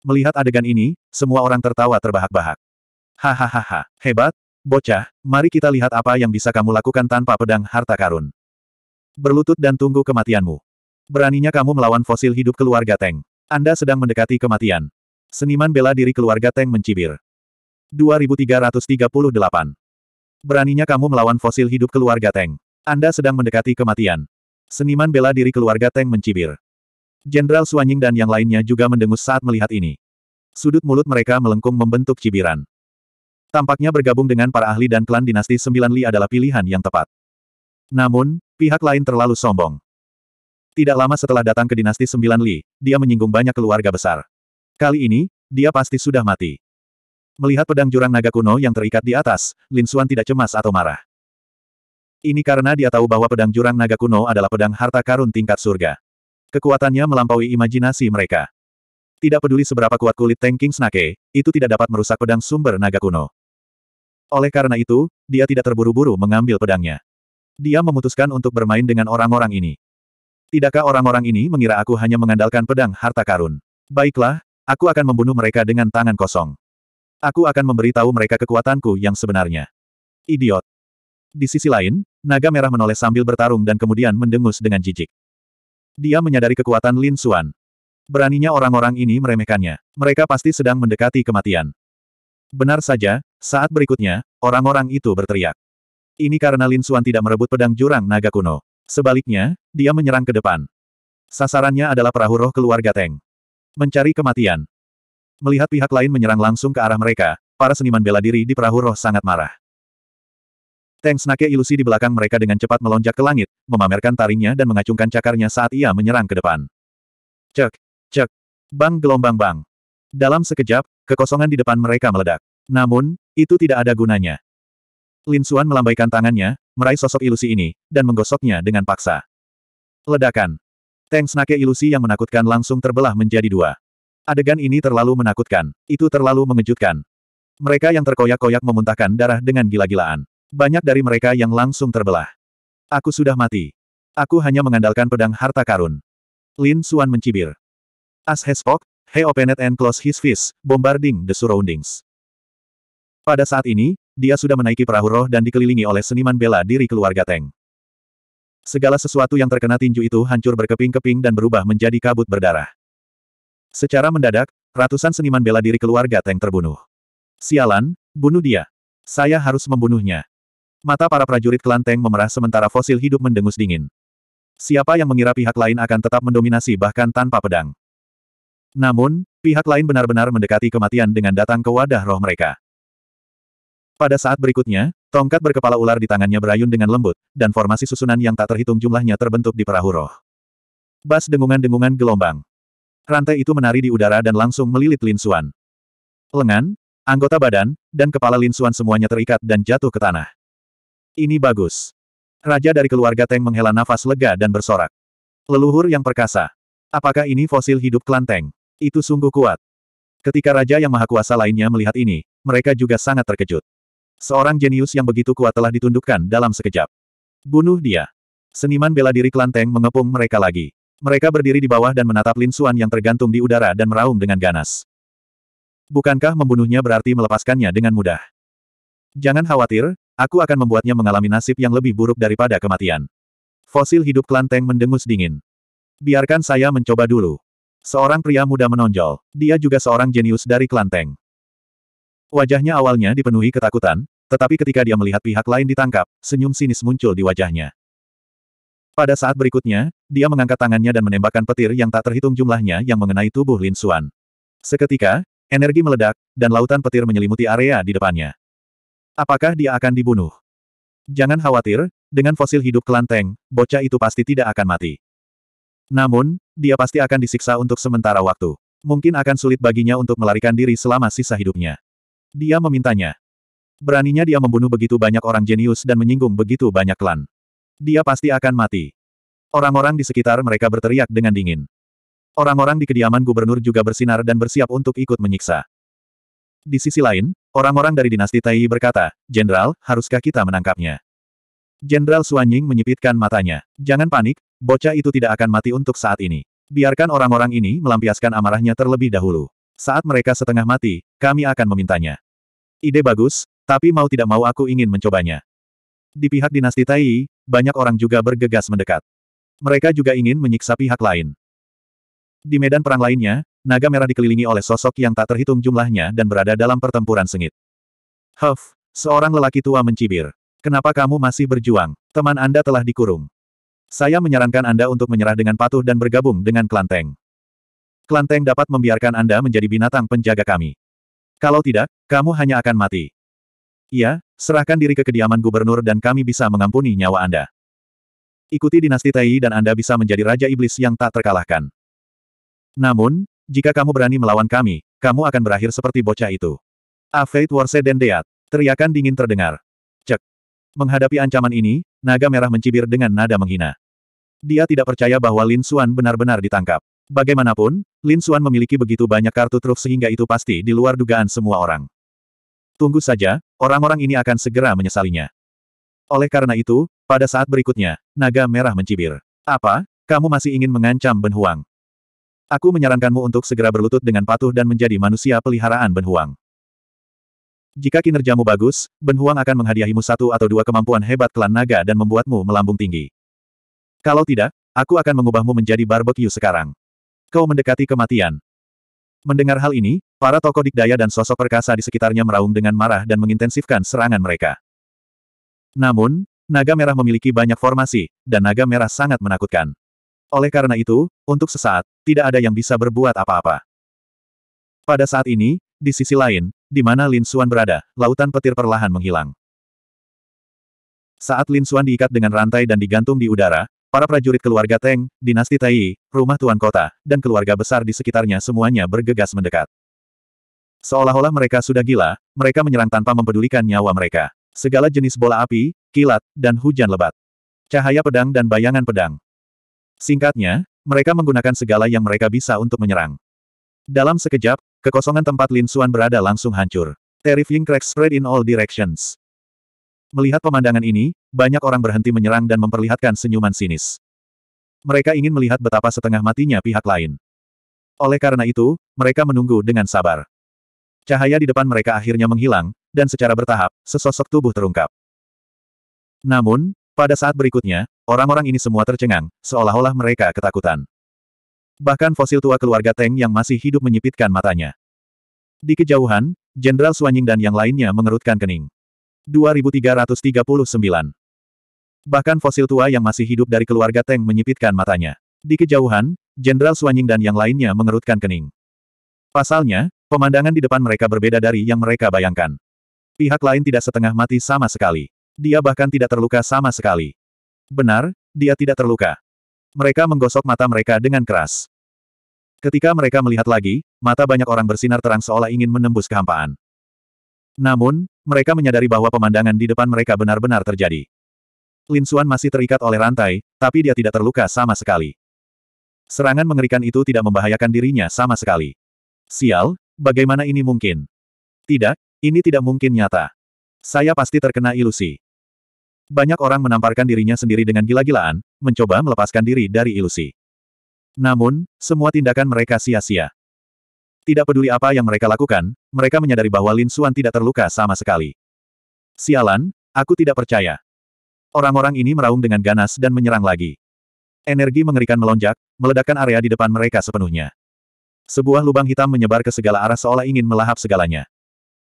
Melihat adegan ini, semua orang tertawa terbahak-bahak. Hahaha, hebat, bocah, mari kita lihat apa yang bisa kamu lakukan tanpa pedang harta karun. Berlutut dan tunggu kematianmu. Beraninya kamu melawan fosil hidup keluarga Teng. Anda sedang mendekati kematian. Seniman bela diri keluarga Teng mencibir. 2338 Beraninya kamu melawan fosil hidup keluarga Teng. Anda sedang mendekati kematian. Seniman bela diri keluarga Teng mencibir. Jenderal Suanying dan yang lainnya juga mendengus saat melihat ini. Sudut mulut mereka melengkung membentuk cibiran. Tampaknya bergabung dengan para ahli dan klan dinasti Sembilan Li adalah pilihan yang tepat. Namun, pihak lain terlalu sombong. Tidak lama setelah datang ke dinasti Sembilan Li, dia menyinggung banyak keluarga besar. Kali ini, dia pasti sudah mati. Melihat pedang jurang naga kuno yang terikat di atas, Lin Xuan tidak cemas atau marah. Ini karena dia tahu bahwa pedang jurang naga kuno adalah pedang harta karun tingkat surga. Kekuatannya melampaui imajinasi mereka. Tidak peduli seberapa kuat kulit tanking Snake, itu tidak dapat merusak pedang sumber naga kuno. Oleh karena itu, dia tidak terburu-buru mengambil pedangnya. Dia memutuskan untuk bermain dengan orang-orang ini. Tidakkah orang-orang ini mengira aku hanya mengandalkan pedang harta karun? Baiklah, aku akan membunuh mereka dengan tangan kosong. Aku akan memberitahu mereka kekuatanku yang sebenarnya. Idiot. Di sisi lain, naga merah menoleh sambil bertarung dan kemudian mendengus dengan jijik. Dia menyadari kekuatan Lin Suan. Beraninya orang-orang ini meremehkannya. Mereka pasti sedang mendekati kematian. Benar saja, saat berikutnya, orang-orang itu berteriak. Ini karena Lin Suan tidak merebut pedang jurang naga kuno. Sebaliknya, dia menyerang ke depan. Sasarannya adalah perahu roh keluarga Teng. Mencari kematian. Melihat pihak lain menyerang langsung ke arah mereka, para seniman bela diri di perahu roh sangat marah. Tank Snake ilusi di belakang mereka dengan cepat melonjak ke langit, memamerkan taringnya dan mengacungkan cakarnya saat ia menyerang ke depan. Cek, cek, bang gelombang bang. Dalam sekejap, kekosongan di depan mereka meledak. Namun, itu tidak ada gunanya. Lin Xuan melambaikan tangannya, meraih sosok ilusi ini, dan menggosoknya dengan paksa. Ledakan. Tank Snake ilusi yang menakutkan langsung terbelah menjadi dua. Adegan ini terlalu menakutkan, itu terlalu mengejutkan. Mereka yang terkoyak-koyak memuntahkan darah dengan gila-gilaan. Banyak dari mereka yang langsung terbelah. Aku sudah mati. Aku hanya mengandalkan pedang harta karun. Lin Suan mencibir. As he spoke, he opened and close his fist, bombarding the surroundings. Pada saat ini, dia sudah menaiki perahu roh dan dikelilingi oleh seniman bela diri keluarga Teng. Segala sesuatu yang terkena tinju itu hancur berkeping-keping dan berubah menjadi kabut berdarah. Secara mendadak, ratusan seniman bela diri keluarga Teng terbunuh. Sialan, bunuh dia. Saya harus membunuhnya. Mata para prajurit klan Teng memerah sementara fosil hidup mendengus dingin. Siapa yang mengira pihak lain akan tetap mendominasi bahkan tanpa pedang. Namun, pihak lain benar-benar mendekati kematian dengan datang ke wadah roh mereka. Pada saat berikutnya, tongkat berkepala ular di tangannya berayun dengan lembut, dan formasi susunan yang tak terhitung jumlahnya terbentuk di perahu roh. Bas dengungan-dengungan gelombang. Rantai itu menari di udara dan langsung melilit Lin Xuan. Lengan, anggota badan, dan kepala Lin Xuan semuanya terikat dan jatuh ke tanah. Ini bagus. Raja dari keluarga Teng menghela nafas lega dan bersorak. Leluhur yang perkasa. Apakah ini fosil hidup kelanteng? Itu sungguh kuat. Ketika Raja yang Maha Kuasa lainnya melihat ini, mereka juga sangat terkejut. Seorang jenius yang begitu kuat telah ditundukkan dalam sekejap. Bunuh dia. Seniman bela diri kelanteng mengepung mereka lagi. Mereka berdiri di bawah dan menatap Lin Xuan yang tergantung di udara dan meraung dengan ganas. Bukankah membunuhnya berarti melepaskannya dengan mudah? Jangan khawatir, aku akan membuatnya mengalami nasib yang lebih buruk daripada kematian. Fosil hidup klan mendengus dingin. Biarkan saya mencoba dulu. Seorang pria muda menonjol. Dia juga seorang jenius dari klan Wajahnya awalnya dipenuhi ketakutan, tetapi ketika dia melihat pihak lain ditangkap, senyum sinis muncul di wajahnya. Pada saat berikutnya, dia mengangkat tangannya dan menembakkan petir yang tak terhitung jumlahnya yang mengenai tubuh Lin Xuan. Seketika, energi meledak, dan lautan petir menyelimuti area di depannya. Apakah dia akan dibunuh? Jangan khawatir, dengan fosil hidup kelanteng, bocah itu pasti tidak akan mati. Namun, dia pasti akan disiksa untuk sementara waktu. Mungkin akan sulit baginya untuk melarikan diri selama sisa hidupnya. Dia memintanya. Beraninya dia membunuh begitu banyak orang jenius dan menyinggung begitu banyak klan dia pasti akan mati. Orang-orang di sekitar mereka berteriak dengan dingin. Orang-orang di kediaman gubernur juga bersinar dan bersiap untuk ikut menyiksa. Di sisi lain, orang-orang dari dinasti Tai berkata, Jenderal, haruskah kita menangkapnya? Jenderal Suanying menyipitkan matanya. Jangan panik, bocah itu tidak akan mati untuk saat ini. Biarkan orang-orang ini melampiaskan amarahnya terlebih dahulu. Saat mereka setengah mati, kami akan memintanya. Ide bagus, tapi mau tidak mau aku ingin mencobanya. Di pihak dinasti Tai, banyak orang juga bergegas mendekat. Mereka juga ingin menyiksa pihak lain. Di medan perang lainnya, naga merah dikelilingi oleh sosok yang tak terhitung jumlahnya dan berada dalam pertempuran sengit. Huff, seorang lelaki tua mencibir. Kenapa kamu masih berjuang? Teman Anda telah dikurung. Saya menyarankan Anda untuk menyerah dengan patuh dan bergabung dengan Klanteng. Klanteng dapat membiarkan Anda menjadi binatang penjaga kami. Kalau tidak, kamu hanya akan mati. Iya, Serahkan diri ke kediaman gubernur dan kami bisa mengampuni nyawa Anda. Ikuti dinasti Tai dan Anda bisa menjadi Raja Iblis yang tak terkalahkan. Namun, jika kamu berani melawan kami, kamu akan berakhir seperti bocah itu. Afeit Warse Dendeat, teriakan dingin terdengar. Cek. Menghadapi ancaman ini, naga merah mencibir dengan nada menghina. Dia tidak percaya bahwa Lin Xuan benar-benar ditangkap. Bagaimanapun, Lin Xuan memiliki begitu banyak kartu truf sehingga itu pasti di luar dugaan semua orang. Tunggu saja, orang-orang ini akan segera menyesalinya. Oleh karena itu, pada saat berikutnya, naga merah mencibir. Apa? Kamu masih ingin mengancam Ben Huang? Aku menyarankanmu untuk segera berlutut dengan patuh dan menjadi manusia peliharaan Ben Huang. Jika kinerjamu bagus, Ben Huang akan menghadiahimu satu atau dua kemampuan hebat klan naga dan membuatmu melambung tinggi. Kalau tidak, aku akan mengubahmu menjadi barbecue sekarang. Kau mendekati kematian, Mendengar hal ini, para tokoh dikdaya dan sosok perkasa di sekitarnya meraung dengan marah dan mengintensifkan serangan mereka. Namun, naga merah memiliki banyak formasi, dan naga merah sangat menakutkan. Oleh karena itu, untuk sesaat, tidak ada yang bisa berbuat apa-apa. Pada saat ini, di sisi lain, di mana Lin Xuan berada, lautan petir perlahan menghilang. Saat Lin Xuan diikat dengan rantai dan digantung di udara, Para prajurit keluarga Teng, dinasti Tai, rumah tuan kota, dan keluarga besar di sekitarnya semuanya bergegas mendekat. Seolah-olah mereka sudah gila, mereka menyerang tanpa mempedulikan nyawa mereka. Segala jenis bola api, kilat, dan hujan lebat. Cahaya pedang dan bayangan pedang. Singkatnya, mereka menggunakan segala yang mereka bisa untuk menyerang. Dalam sekejap, kekosongan tempat Lin Xuan berada langsung hancur. Terrifying cracks spread in all directions. Melihat pemandangan ini, banyak orang berhenti menyerang dan memperlihatkan senyuman sinis. Mereka ingin melihat betapa setengah matinya pihak lain. Oleh karena itu, mereka menunggu dengan sabar. Cahaya di depan mereka akhirnya menghilang, dan secara bertahap, sesosok tubuh terungkap. Namun, pada saat berikutnya, orang-orang ini semua tercengang, seolah-olah mereka ketakutan. Bahkan fosil tua keluarga Teng yang masih hidup menyipitkan matanya. Di kejauhan, Jenderal Suanying dan yang lainnya mengerutkan kening. 2339. Bahkan fosil tua yang masih hidup dari keluarga Teng menyipitkan matanya. Di kejauhan, Jenderal Suanying dan yang lainnya mengerutkan kening. Pasalnya, pemandangan di depan mereka berbeda dari yang mereka bayangkan. Pihak lain tidak setengah mati sama sekali. Dia bahkan tidak terluka sama sekali. Benar, dia tidak terluka. Mereka menggosok mata mereka dengan keras. Ketika mereka melihat lagi, mata banyak orang bersinar terang seolah ingin menembus kehampaan. Namun, mereka menyadari bahwa pemandangan di depan mereka benar-benar terjadi. Lin Xuan masih terikat oleh rantai, tapi dia tidak terluka sama sekali. Serangan mengerikan itu tidak membahayakan dirinya sama sekali. Sial, bagaimana ini mungkin? Tidak, ini tidak mungkin nyata. Saya pasti terkena ilusi. Banyak orang menamparkan dirinya sendiri dengan gila-gilaan, mencoba melepaskan diri dari ilusi. Namun, semua tindakan mereka sia-sia. Tidak peduli apa yang mereka lakukan, mereka menyadari bahwa Lin Xuan tidak terluka sama sekali. Sialan, aku tidak percaya. Orang-orang ini meraung dengan ganas dan menyerang lagi. Energi mengerikan melonjak, meledakkan area di depan mereka sepenuhnya. Sebuah lubang hitam menyebar ke segala arah seolah ingin melahap segalanya.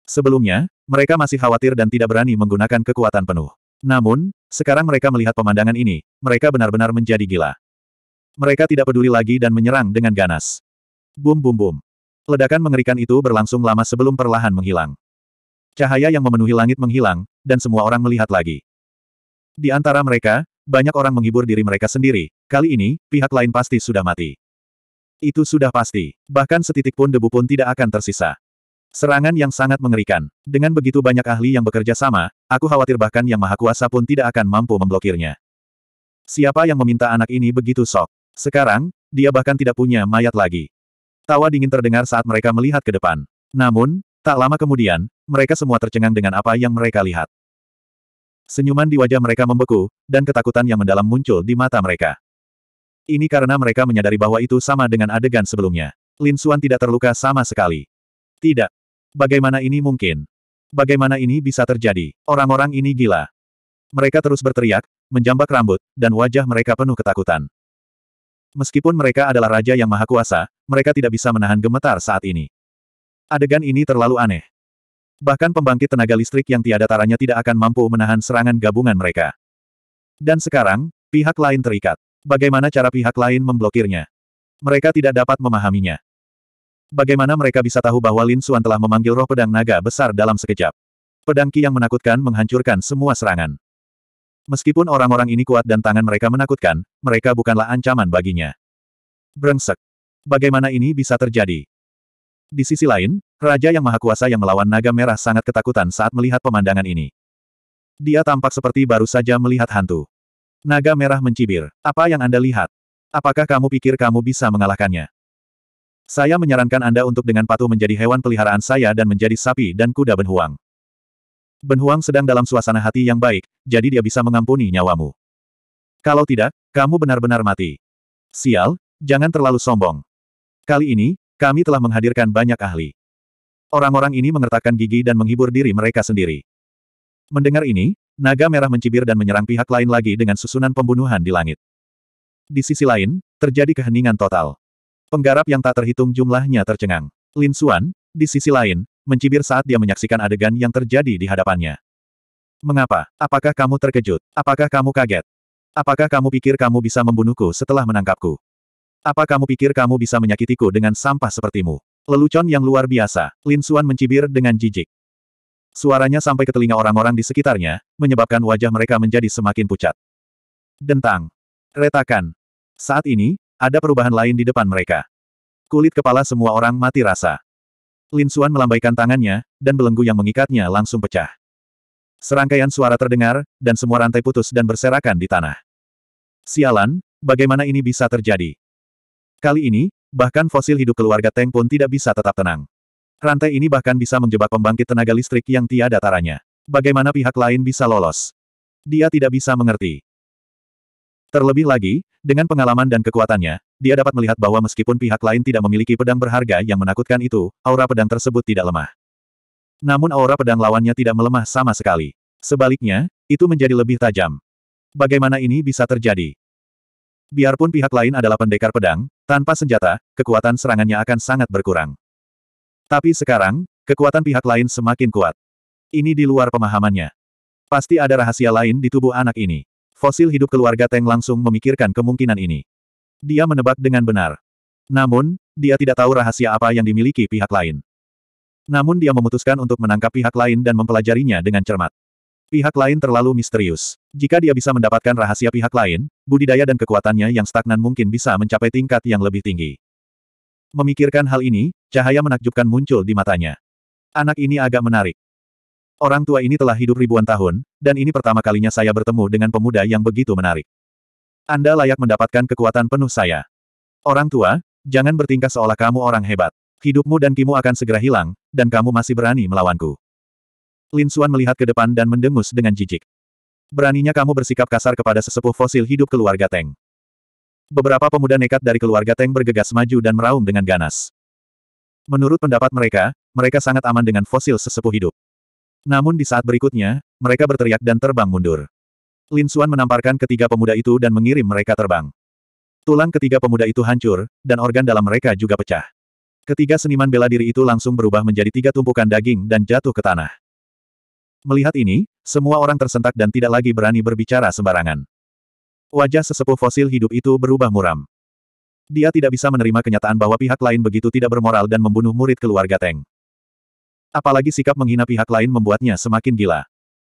Sebelumnya, mereka masih khawatir dan tidak berani menggunakan kekuatan penuh. Namun, sekarang mereka melihat pemandangan ini, mereka benar-benar menjadi gila. Mereka tidak peduli lagi dan menyerang dengan ganas. Bum bum bum. Ledakan mengerikan itu berlangsung lama sebelum perlahan menghilang. Cahaya yang memenuhi langit menghilang, dan semua orang melihat lagi. Di antara mereka, banyak orang menghibur diri mereka sendiri, kali ini, pihak lain pasti sudah mati. Itu sudah pasti, bahkan setitik pun debu pun tidak akan tersisa. Serangan yang sangat mengerikan. Dengan begitu banyak ahli yang bekerja sama, aku khawatir bahkan yang maha kuasa pun tidak akan mampu memblokirnya. Siapa yang meminta anak ini begitu sok? Sekarang, dia bahkan tidak punya mayat lagi. Tawa dingin terdengar saat mereka melihat ke depan. Namun, tak lama kemudian, mereka semua tercengang dengan apa yang mereka lihat. Senyuman di wajah mereka membeku, dan ketakutan yang mendalam muncul di mata mereka. Ini karena mereka menyadari bahwa itu sama dengan adegan sebelumnya. Lin Xuan tidak terluka sama sekali. Tidak. Bagaimana ini mungkin? Bagaimana ini bisa terjadi? Orang-orang ini gila. Mereka terus berteriak, menjambak rambut, dan wajah mereka penuh ketakutan. Meskipun mereka adalah raja yang maha kuasa, mereka tidak bisa menahan gemetar saat ini. Adegan ini terlalu aneh. Bahkan pembangkit tenaga listrik yang tiada taranya tidak akan mampu menahan serangan gabungan mereka. Dan sekarang, pihak lain terikat. Bagaimana cara pihak lain memblokirnya? Mereka tidak dapat memahaminya. Bagaimana mereka bisa tahu bahwa Lin Xuan telah memanggil roh pedang naga besar dalam sekejap? Pedang Ki yang menakutkan menghancurkan semua serangan. Meskipun orang-orang ini kuat dan tangan mereka menakutkan, mereka bukanlah ancaman baginya. Brengsek. Bagaimana ini bisa terjadi? Di sisi lain, Raja Yang Maha Kuasa yang melawan naga merah sangat ketakutan saat melihat pemandangan ini. Dia tampak seperti baru saja melihat hantu. Naga merah mencibir. Apa yang Anda lihat? Apakah kamu pikir kamu bisa mengalahkannya? Saya menyarankan Anda untuk dengan patuh menjadi hewan peliharaan saya dan menjadi sapi dan kuda benhuang. Ben Huang sedang dalam suasana hati yang baik, jadi dia bisa mengampuni nyawamu. Kalau tidak, kamu benar-benar mati. Sial, jangan terlalu sombong. Kali ini, kami telah menghadirkan banyak ahli. Orang-orang ini mengertakkan gigi dan menghibur diri mereka sendiri. Mendengar ini, naga merah mencibir dan menyerang pihak lain lagi dengan susunan pembunuhan di langit. Di sisi lain, terjadi keheningan total. Penggarap yang tak terhitung jumlahnya tercengang. Lin Xuan, di sisi lain, mencibir saat dia menyaksikan adegan yang terjadi di hadapannya. Mengapa? Apakah kamu terkejut? Apakah kamu kaget? Apakah kamu pikir kamu bisa membunuhku setelah menangkapku? Apa kamu pikir kamu bisa menyakitiku dengan sampah sepertimu? Lelucon yang luar biasa, Lin Suan mencibir dengan jijik. Suaranya sampai ke telinga orang-orang di sekitarnya, menyebabkan wajah mereka menjadi semakin pucat. Dentang. Retakan. Saat ini, ada perubahan lain di depan mereka. Kulit kepala semua orang mati rasa. Lin Suan melambaikan tangannya, dan belenggu yang mengikatnya langsung pecah. Serangkaian suara terdengar, dan semua rantai putus dan berserakan di tanah. Sialan, bagaimana ini bisa terjadi? Kali ini, bahkan fosil hidup keluarga Teng pun tidak bisa tetap tenang. Rantai ini bahkan bisa menjebak pembangkit tenaga listrik yang tiada taranya. Bagaimana pihak lain bisa lolos? Dia tidak bisa mengerti. Terlebih lagi, dengan pengalaman dan kekuatannya, dia dapat melihat bahwa meskipun pihak lain tidak memiliki pedang berharga yang menakutkan itu, aura pedang tersebut tidak lemah. Namun aura pedang lawannya tidak melemah sama sekali. Sebaliknya, itu menjadi lebih tajam. Bagaimana ini bisa terjadi? Biarpun pihak lain adalah pendekar pedang, tanpa senjata, kekuatan serangannya akan sangat berkurang. Tapi sekarang, kekuatan pihak lain semakin kuat. Ini di luar pemahamannya. Pasti ada rahasia lain di tubuh anak ini fosil hidup keluarga Teng langsung memikirkan kemungkinan ini. Dia menebak dengan benar. Namun, dia tidak tahu rahasia apa yang dimiliki pihak lain. Namun dia memutuskan untuk menangkap pihak lain dan mempelajarinya dengan cermat. Pihak lain terlalu misterius. Jika dia bisa mendapatkan rahasia pihak lain, budidaya dan kekuatannya yang stagnan mungkin bisa mencapai tingkat yang lebih tinggi. Memikirkan hal ini, cahaya menakjubkan muncul di matanya. Anak ini agak menarik. Orang tua ini telah hidup ribuan tahun, dan ini pertama kalinya saya bertemu dengan pemuda yang begitu menarik. Anda layak mendapatkan kekuatan penuh saya. Orang tua, jangan bertingkah seolah kamu orang hebat. Hidupmu dan kimu akan segera hilang, dan kamu masih berani melawanku. Lin Suan melihat ke depan dan mendengus dengan jijik. Beraninya kamu bersikap kasar kepada sesepuh fosil hidup keluarga Teng. Beberapa pemuda nekat dari keluarga Teng bergegas maju dan meraung dengan ganas. Menurut pendapat mereka, mereka sangat aman dengan fosil sesepuh hidup. Namun di saat berikutnya, mereka berteriak dan terbang mundur. Lin Xuan menamparkan ketiga pemuda itu dan mengirim mereka terbang. Tulang ketiga pemuda itu hancur, dan organ dalam mereka juga pecah. Ketiga seniman bela diri itu langsung berubah menjadi tiga tumpukan daging dan jatuh ke tanah. Melihat ini, semua orang tersentak dan tidak lagi berani berbicara sembarangan. Wajah sesepuh fosil hidup itu berubah muram. Dia tidak bisa menerima kenyataan bahwa pihak lain begitu tidak bermoral dan membunuh murid keluarga Teng. Apalagi sikap menghina pihak lain membuatnya semakin gila.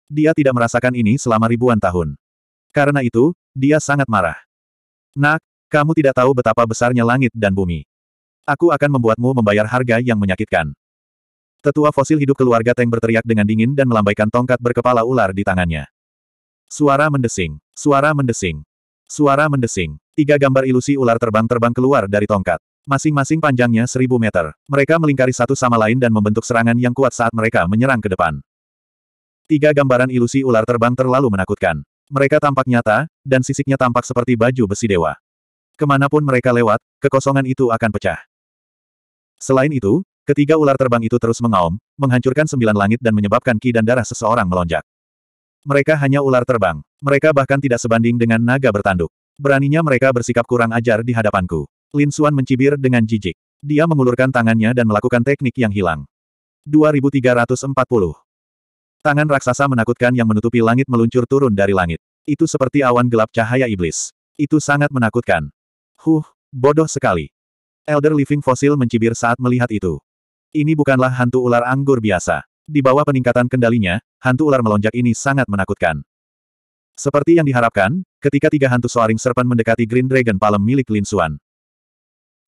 Dia tidak merasakan ini selama ribuan tahun. Karena itu, dia sangat marah. Nak, kamu tidak tahu betapa besarnya langit dan bumi. Aku akan membuatmu membayar harga yang menyakitkan. Tetua fosil hidup keluarga Teng berteriak dengan dingin dan melambaikan tongkat berkepala ular di tangannya. Suara mendesing. Suara mendesing. Suara mendesing. Tiga gambar ilusi ular terbang-terbang keluar dari tongkat. Masing-masing panjangnya seribu meter. Mereka melingkari satu sama lain dan membentuk serangan yang kuat saat mereka menyerang ke depan. Tiga gambaran ilusi ular terbang terlalu menakutkan. Mereka tampak nyata, dan sisiknya tampak seperti baju besi dewa. Kemanapun mereka lewat, kekosongan itu akan pecah. Selain itu, ketiga ular terbang itu terus mengaum, menghancurkan sembilan langit dan menyebabkan ki dan darah seseorang melonjak. Mereka hanya ular terbang. Mereka bahkan tidak sebanding dengan naga bertanduk. Beraninya mereka bersikap kurang ajar di hadapanku. Lin Suan mencibir dengan jijik. Dia mengulurkan tangannya dan melakukan teknik yang hilang. 2340. Tangan raksasa menakutkan yang menutupi langit meluncur turun dari langit. Itu seperti awan gelap cahaya iblis. Itu sangat menakutkan. Huh, bodoh sekali. Elder Living Fossil mencibir saat melihat itu. Ini bukanlah hantu ular anggur biasa. Di bawah peningkatan kendalinya, hantu ular melonjak ini sangat menakutkan. Seperti yang diharapkan, ketika tiga hantu soaring serpen mendekati Green Dragon Palem milik Lin Suan.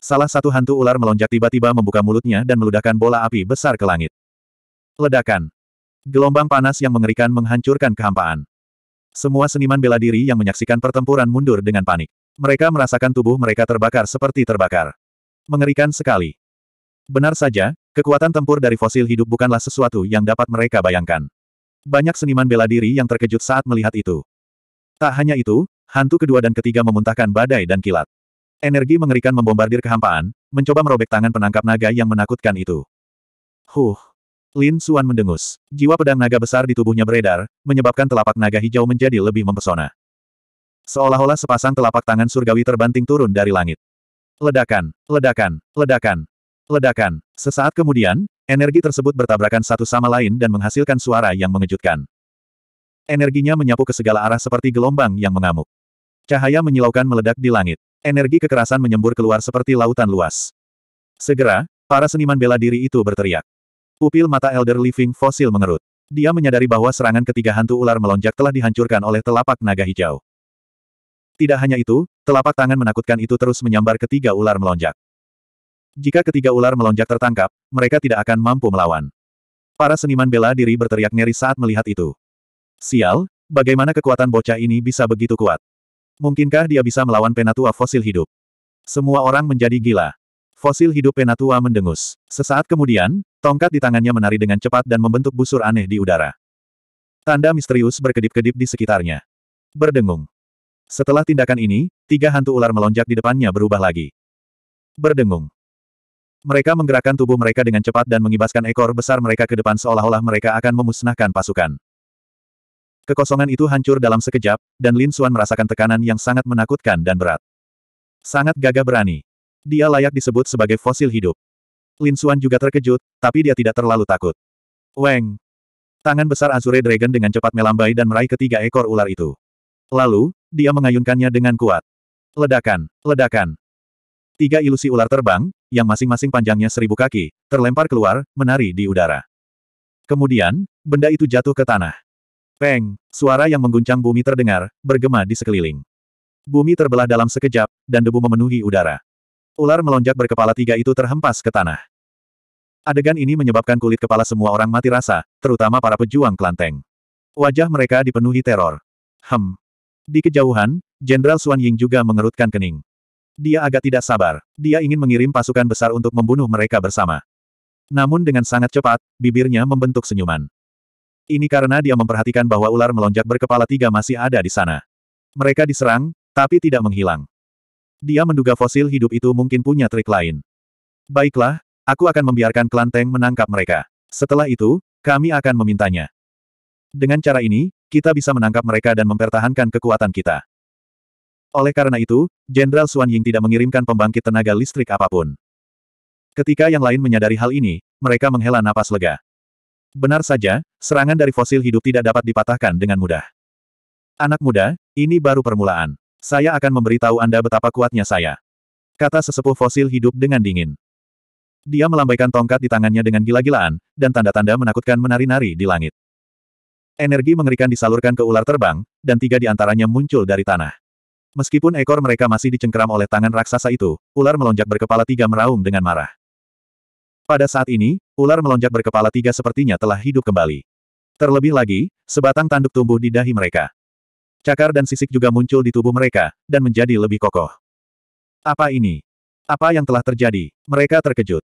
Salah satu hantu ular melonjak tiba-tiba membuka mulutnya dan meludahkan bola api besar ke langit. Ledakan. Gelombang panas yang mengerikan menghancurkan kehampaan. Semua seniman bela diri yang menyaksikan pertempuran mundur dengan panik. Mereka merasakan tubuh mereka terbakar seperti terbakar. Mengerikan sekali. Benar saja, kekuatan tempur dari fosil hidup bukanlah sesuatu yang dapat mereka bayangkan. Banyak seniman bela diri yang terkejut saat melihat itu. Tak hanya itu, hantu kedua dan ketiga memuntahkan badai dan kilat. Energi mengerikan membombardir kehampaan, mencoba merobek tangan penangkap naga yang menakutkan itu. Huh. Lin Suan mendengus. Jiwa pedang naga besar di tubuhnya beredar, menyebabkan telapak naga hijau menjadi lebih mempesona. Seolah-olah sepasang telapak tangan surgawi terbanting turun dari langit. Ledakan, ledakan, ledakan, ledakan. Sesaat kemudian, energi tersebut bertabrakan satu sama lain dan menghasilkan suara yang mengejutkan. Energinya menyapu ke segala arah seperti gelombang yang mengamuk. Cahaya menyilaukan meledak di langit. Energi kekerasan menyembur keluar seperti lautan luas. Segera, para seniman bela diri itu berteriak. Pupil mata Elder Living Fossil mengerut. Dia menyadari bahwa serangan ketiga hantu ular melonjak telah dihancurkan oleh telapak naga hijau. Tidak hanya itu, telapak tangan menakutkan itu terus menyambar ketiga ular melonjak. Jika ketiga ular melonjak tertangkap, mereka tidak akan mampu melawan. Para seniman bela diri berteriak ngeri saat melihat itu. Sial, bagaimana kekuatan bocah ini bisa begitu kuat? Mungkinkah dia bisa melawan penatua fosil hidup? Semua orang menjadi gila. Fosil hidup penatua mendengus. Sesaat kemudian, tongkat di tangannya menari dengan cepat dan membentuk busur aneh di udara. Tanda misterius berkedip-kedip di sekitarnya. Berdengung. Setelah tindakan ini, tiga hantu ular melonjak di depannya berubah lagi. Berdengung. Mereka menggerakkan tubuh mereka dengan cepat dan mengibaskan ekor besar mereka ke depan seolah-olah mereka akan memusnahkan pasukan. Kekosongan itu hancur dalam sekejap, dan Lin Xuan merasakan tekanan yang sangat menakutkan dan berat. Sangat gagah berani. Dia layak disebut sebagai fosil hidup. Lin Xuan juga terkejut, tapi dia tidak terlalu takut. Weng! Tangan besar Azure Dragon dengan cepat melambai dan meraih ketiga ekor ular itu. Lalu, dia mengayunkannya dengan kuat. Ledakan! Ledakan! Tiga ilusi ular terbang, yang masing-masing panjangnya seribu kaki, terlempar keluar, menari di udara. Kemudian, benda itu jatuh ke tanah. Peng, suara yang mengguncang bumi terdengar, bergema di sekeliling. Bumi terbelah dalam sekejap, dan debu memenuhi udara. Ular melonjak berkepala tiga itu terhempas ke tanah. Adegan ini menyebabkan kulit kepala semua orang mati rasa, terutama para pejuang kelanteng. Wajah mereka dipenuhi teror. Hem. Di kejauhan, Jenderal Suan Ying juga mengerutkan kening. Dia agak tidak sabar. Dia ingin mengirim pasukan besar untuk membunuh mereka bersama. Namun dengan sangat cepat, bibirnya membentuk senyuman. Ini karena dia memperhatikan bahwa ular melonjak berkepala tiga masih ada di sana. Mereka diserang, tapi tidak menghilang. Dia menduga fosil hidup itu mungkin punya trik lain. Baiklah, aku akan membiarkan klan Teng menangkap mereka. Setelah itu, kami akan memintanya. Dengan cara ini, kita bisa menangkap mereka dan mempertahankan kekuatan kita. Oleh karena itu, Jenderal Suan Ying tidak mengirimkan pembangkit tenaga listrik apapun. Ketika yang lain menyadari hal ini, mereka menghela napas lega. Benar saja, serangan dari fosil hidup tidak dapat dipatahkan dengan mudah. Anak muda, ini baru permulaan. Saya akan memberitahu Anda betapa kuatnya saya. Kata sesepuh fosil hidup dengan dingin. Dia melambaikan tongkat di tangannya dengan gila-gilaan, dan tanda-tanda menakutkan menari-nari di langit. Energi mengerikan disalurkan ke ular terbang, dan tiga di antaranya muncul dari tanah. Meskipun ekor mereka masih dicengkeram oleh tangan raksasa itu, ular melonjak berkepala tiga meraung dengan marah. Pada saat ini, ular melonjak berkepala tiga sepertinya telah hidup kembali. Terlebih lagi, sebatang tanduk tumbuh di dahi mereka. Cakar dan sisik juga muncul di tubuh mereka, dan menjadi lebih kokoh. Apa ini? Apa yang telah terjadi? Mereka terkejut.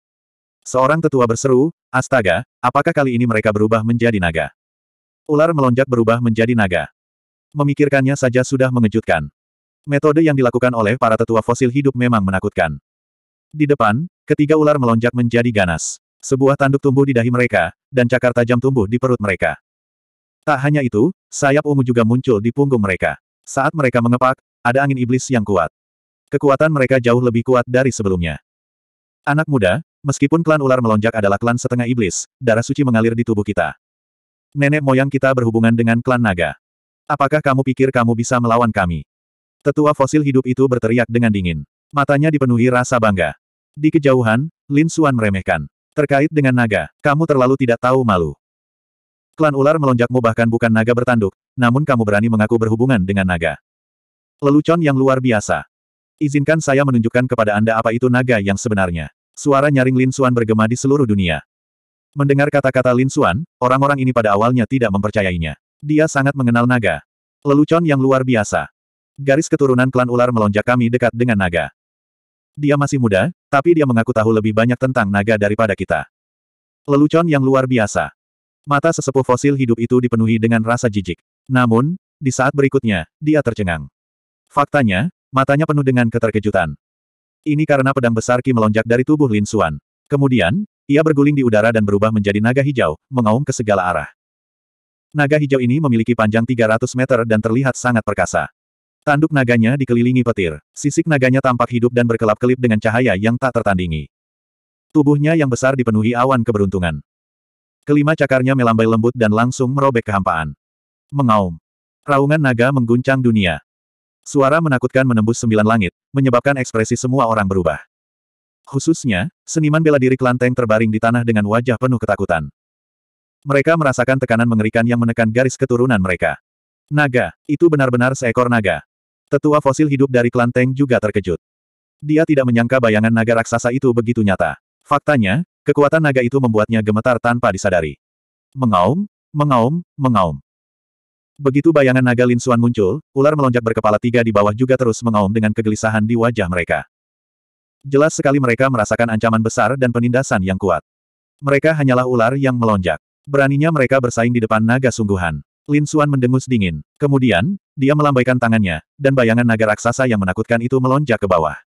Seorang tetua berseru, Astaga, apakah kali ini mereka berubah menjadi naga? Ular melonjak berubah menjadi naga. Memikirkannya saja sudah mengejutkan. Metode yang dilakukan oleh para tetua fosil hidup memang menakutkan. Di depan, ketiga ular melonjak menjadi ganas. Sebuah tanduk tumbuh di dahi mereka, dan cakar tajam tumbuh di perut mereka. Tak hanya itu, sayap ungu juga muncul di punggung mereka. Saat mereka mengepak, ada angin iblis yang kuat. Kekuatan mereka jauh lebih kuat dari sebelumnya. Anak muda, meskipun klan ular melonjak adalah klan setengah iblis, darah suci mengalir di tubuh kita. Nenek moyang kita berhubungan dengan klan naga. Apakah kamu pikir kamu bisa melawan kami? Tetua fosil hidup itu berteriak dengan dingin. Matanya dipenuhi rasa bangga. Di kejauhan, Lin Suan meremehkan. Terkait dengan naga, kamu terlalu tidak tahu malu. Klan ular melonjakmu bahkan bukan naga bertanduk, namun kamu berani mengaku berhubungan dengan naga. Lelucon yang luar biasa. Izinkan saya menunjukkan kepada Anda apa itu naga yang sebenarnya. Suara nyaring Lin Suan bergema di seluruh dunia. Mendengar kata-kata Lin Suan, orang-orang ini pada awalnya tidak mempercayainya. Dia sangat mengenal naga. Lelucon yang luar biasa. Garis keturunan klan ular melonjak kami dekat dengan naga. Dia masih muda, tapi dia mengaku tahu lebih banyak tentang naga daripada kita. Lelucon yang luar biasa. Mata sesepuh fosil hidup itu dipenuhi dengan rasa jijik. Namun, di saat berikutnya, dia tercengang. Faktanya, matanya penuh dengan keterkejutan. Ini karena pedang besar Ki melonjak dari tubuh Lin Xuan. Kemudian, ia berguling di udara dan berubah menjadi naga hijau, mengaum ke segala arah. Naga hijau ini memiliki panjang 300 meter dan terlihat sangat perkasa. Tanduk naganya dikelilingi petir. Sisik naganya tampak hidup dan berkelap-kelip dengan cahaya yang tak tertandingi. Tubuhnya yang besar dipenuhi awan keberuntungan. Kelima cakarnya melambai lembut dan langsung merobek kehampaan. Mengaum. Raungan naga mengguncang dunia. Suara menakutkan menembus sembilan langit, menyebabkan ekspresi semua orang berubah. Khususnya, seniman bela diri kelanteng terbaring di tanah dengan wajah penuh ketakutan. Mereka merasakan tekanan mengerikan yang menekan garis keturunan mereka. Naga, itu benar-benar seekor naga. Tetua fosil hidup dari klan Teng juga terkejut. Dia tidak menyangka bayangan naga raksasa itu begitu nyata. Faktanya, kekuatan naga itu membuatnya gemetar tanpa disadari. Mengaum, mengaum, mengaum. Begitu bayangan naga Lin Xuan muncul, ular melonjak berkepala tiga di bawah juga terus mengaum dengan kegelisahan di wajah mereka. Jelas sekali mereka merasakan ancaman besar dan penindasan yang kuat. Mereka hanyalah ular yang melonjak. Beraninya mereka bersaing di depan naga sungguhan. Lin Xuan mendengus dingin. Kemudian, dia melambaikan tangannya, dan bayangan naga raksasa yang menakutkan itu melonjak ke bawah.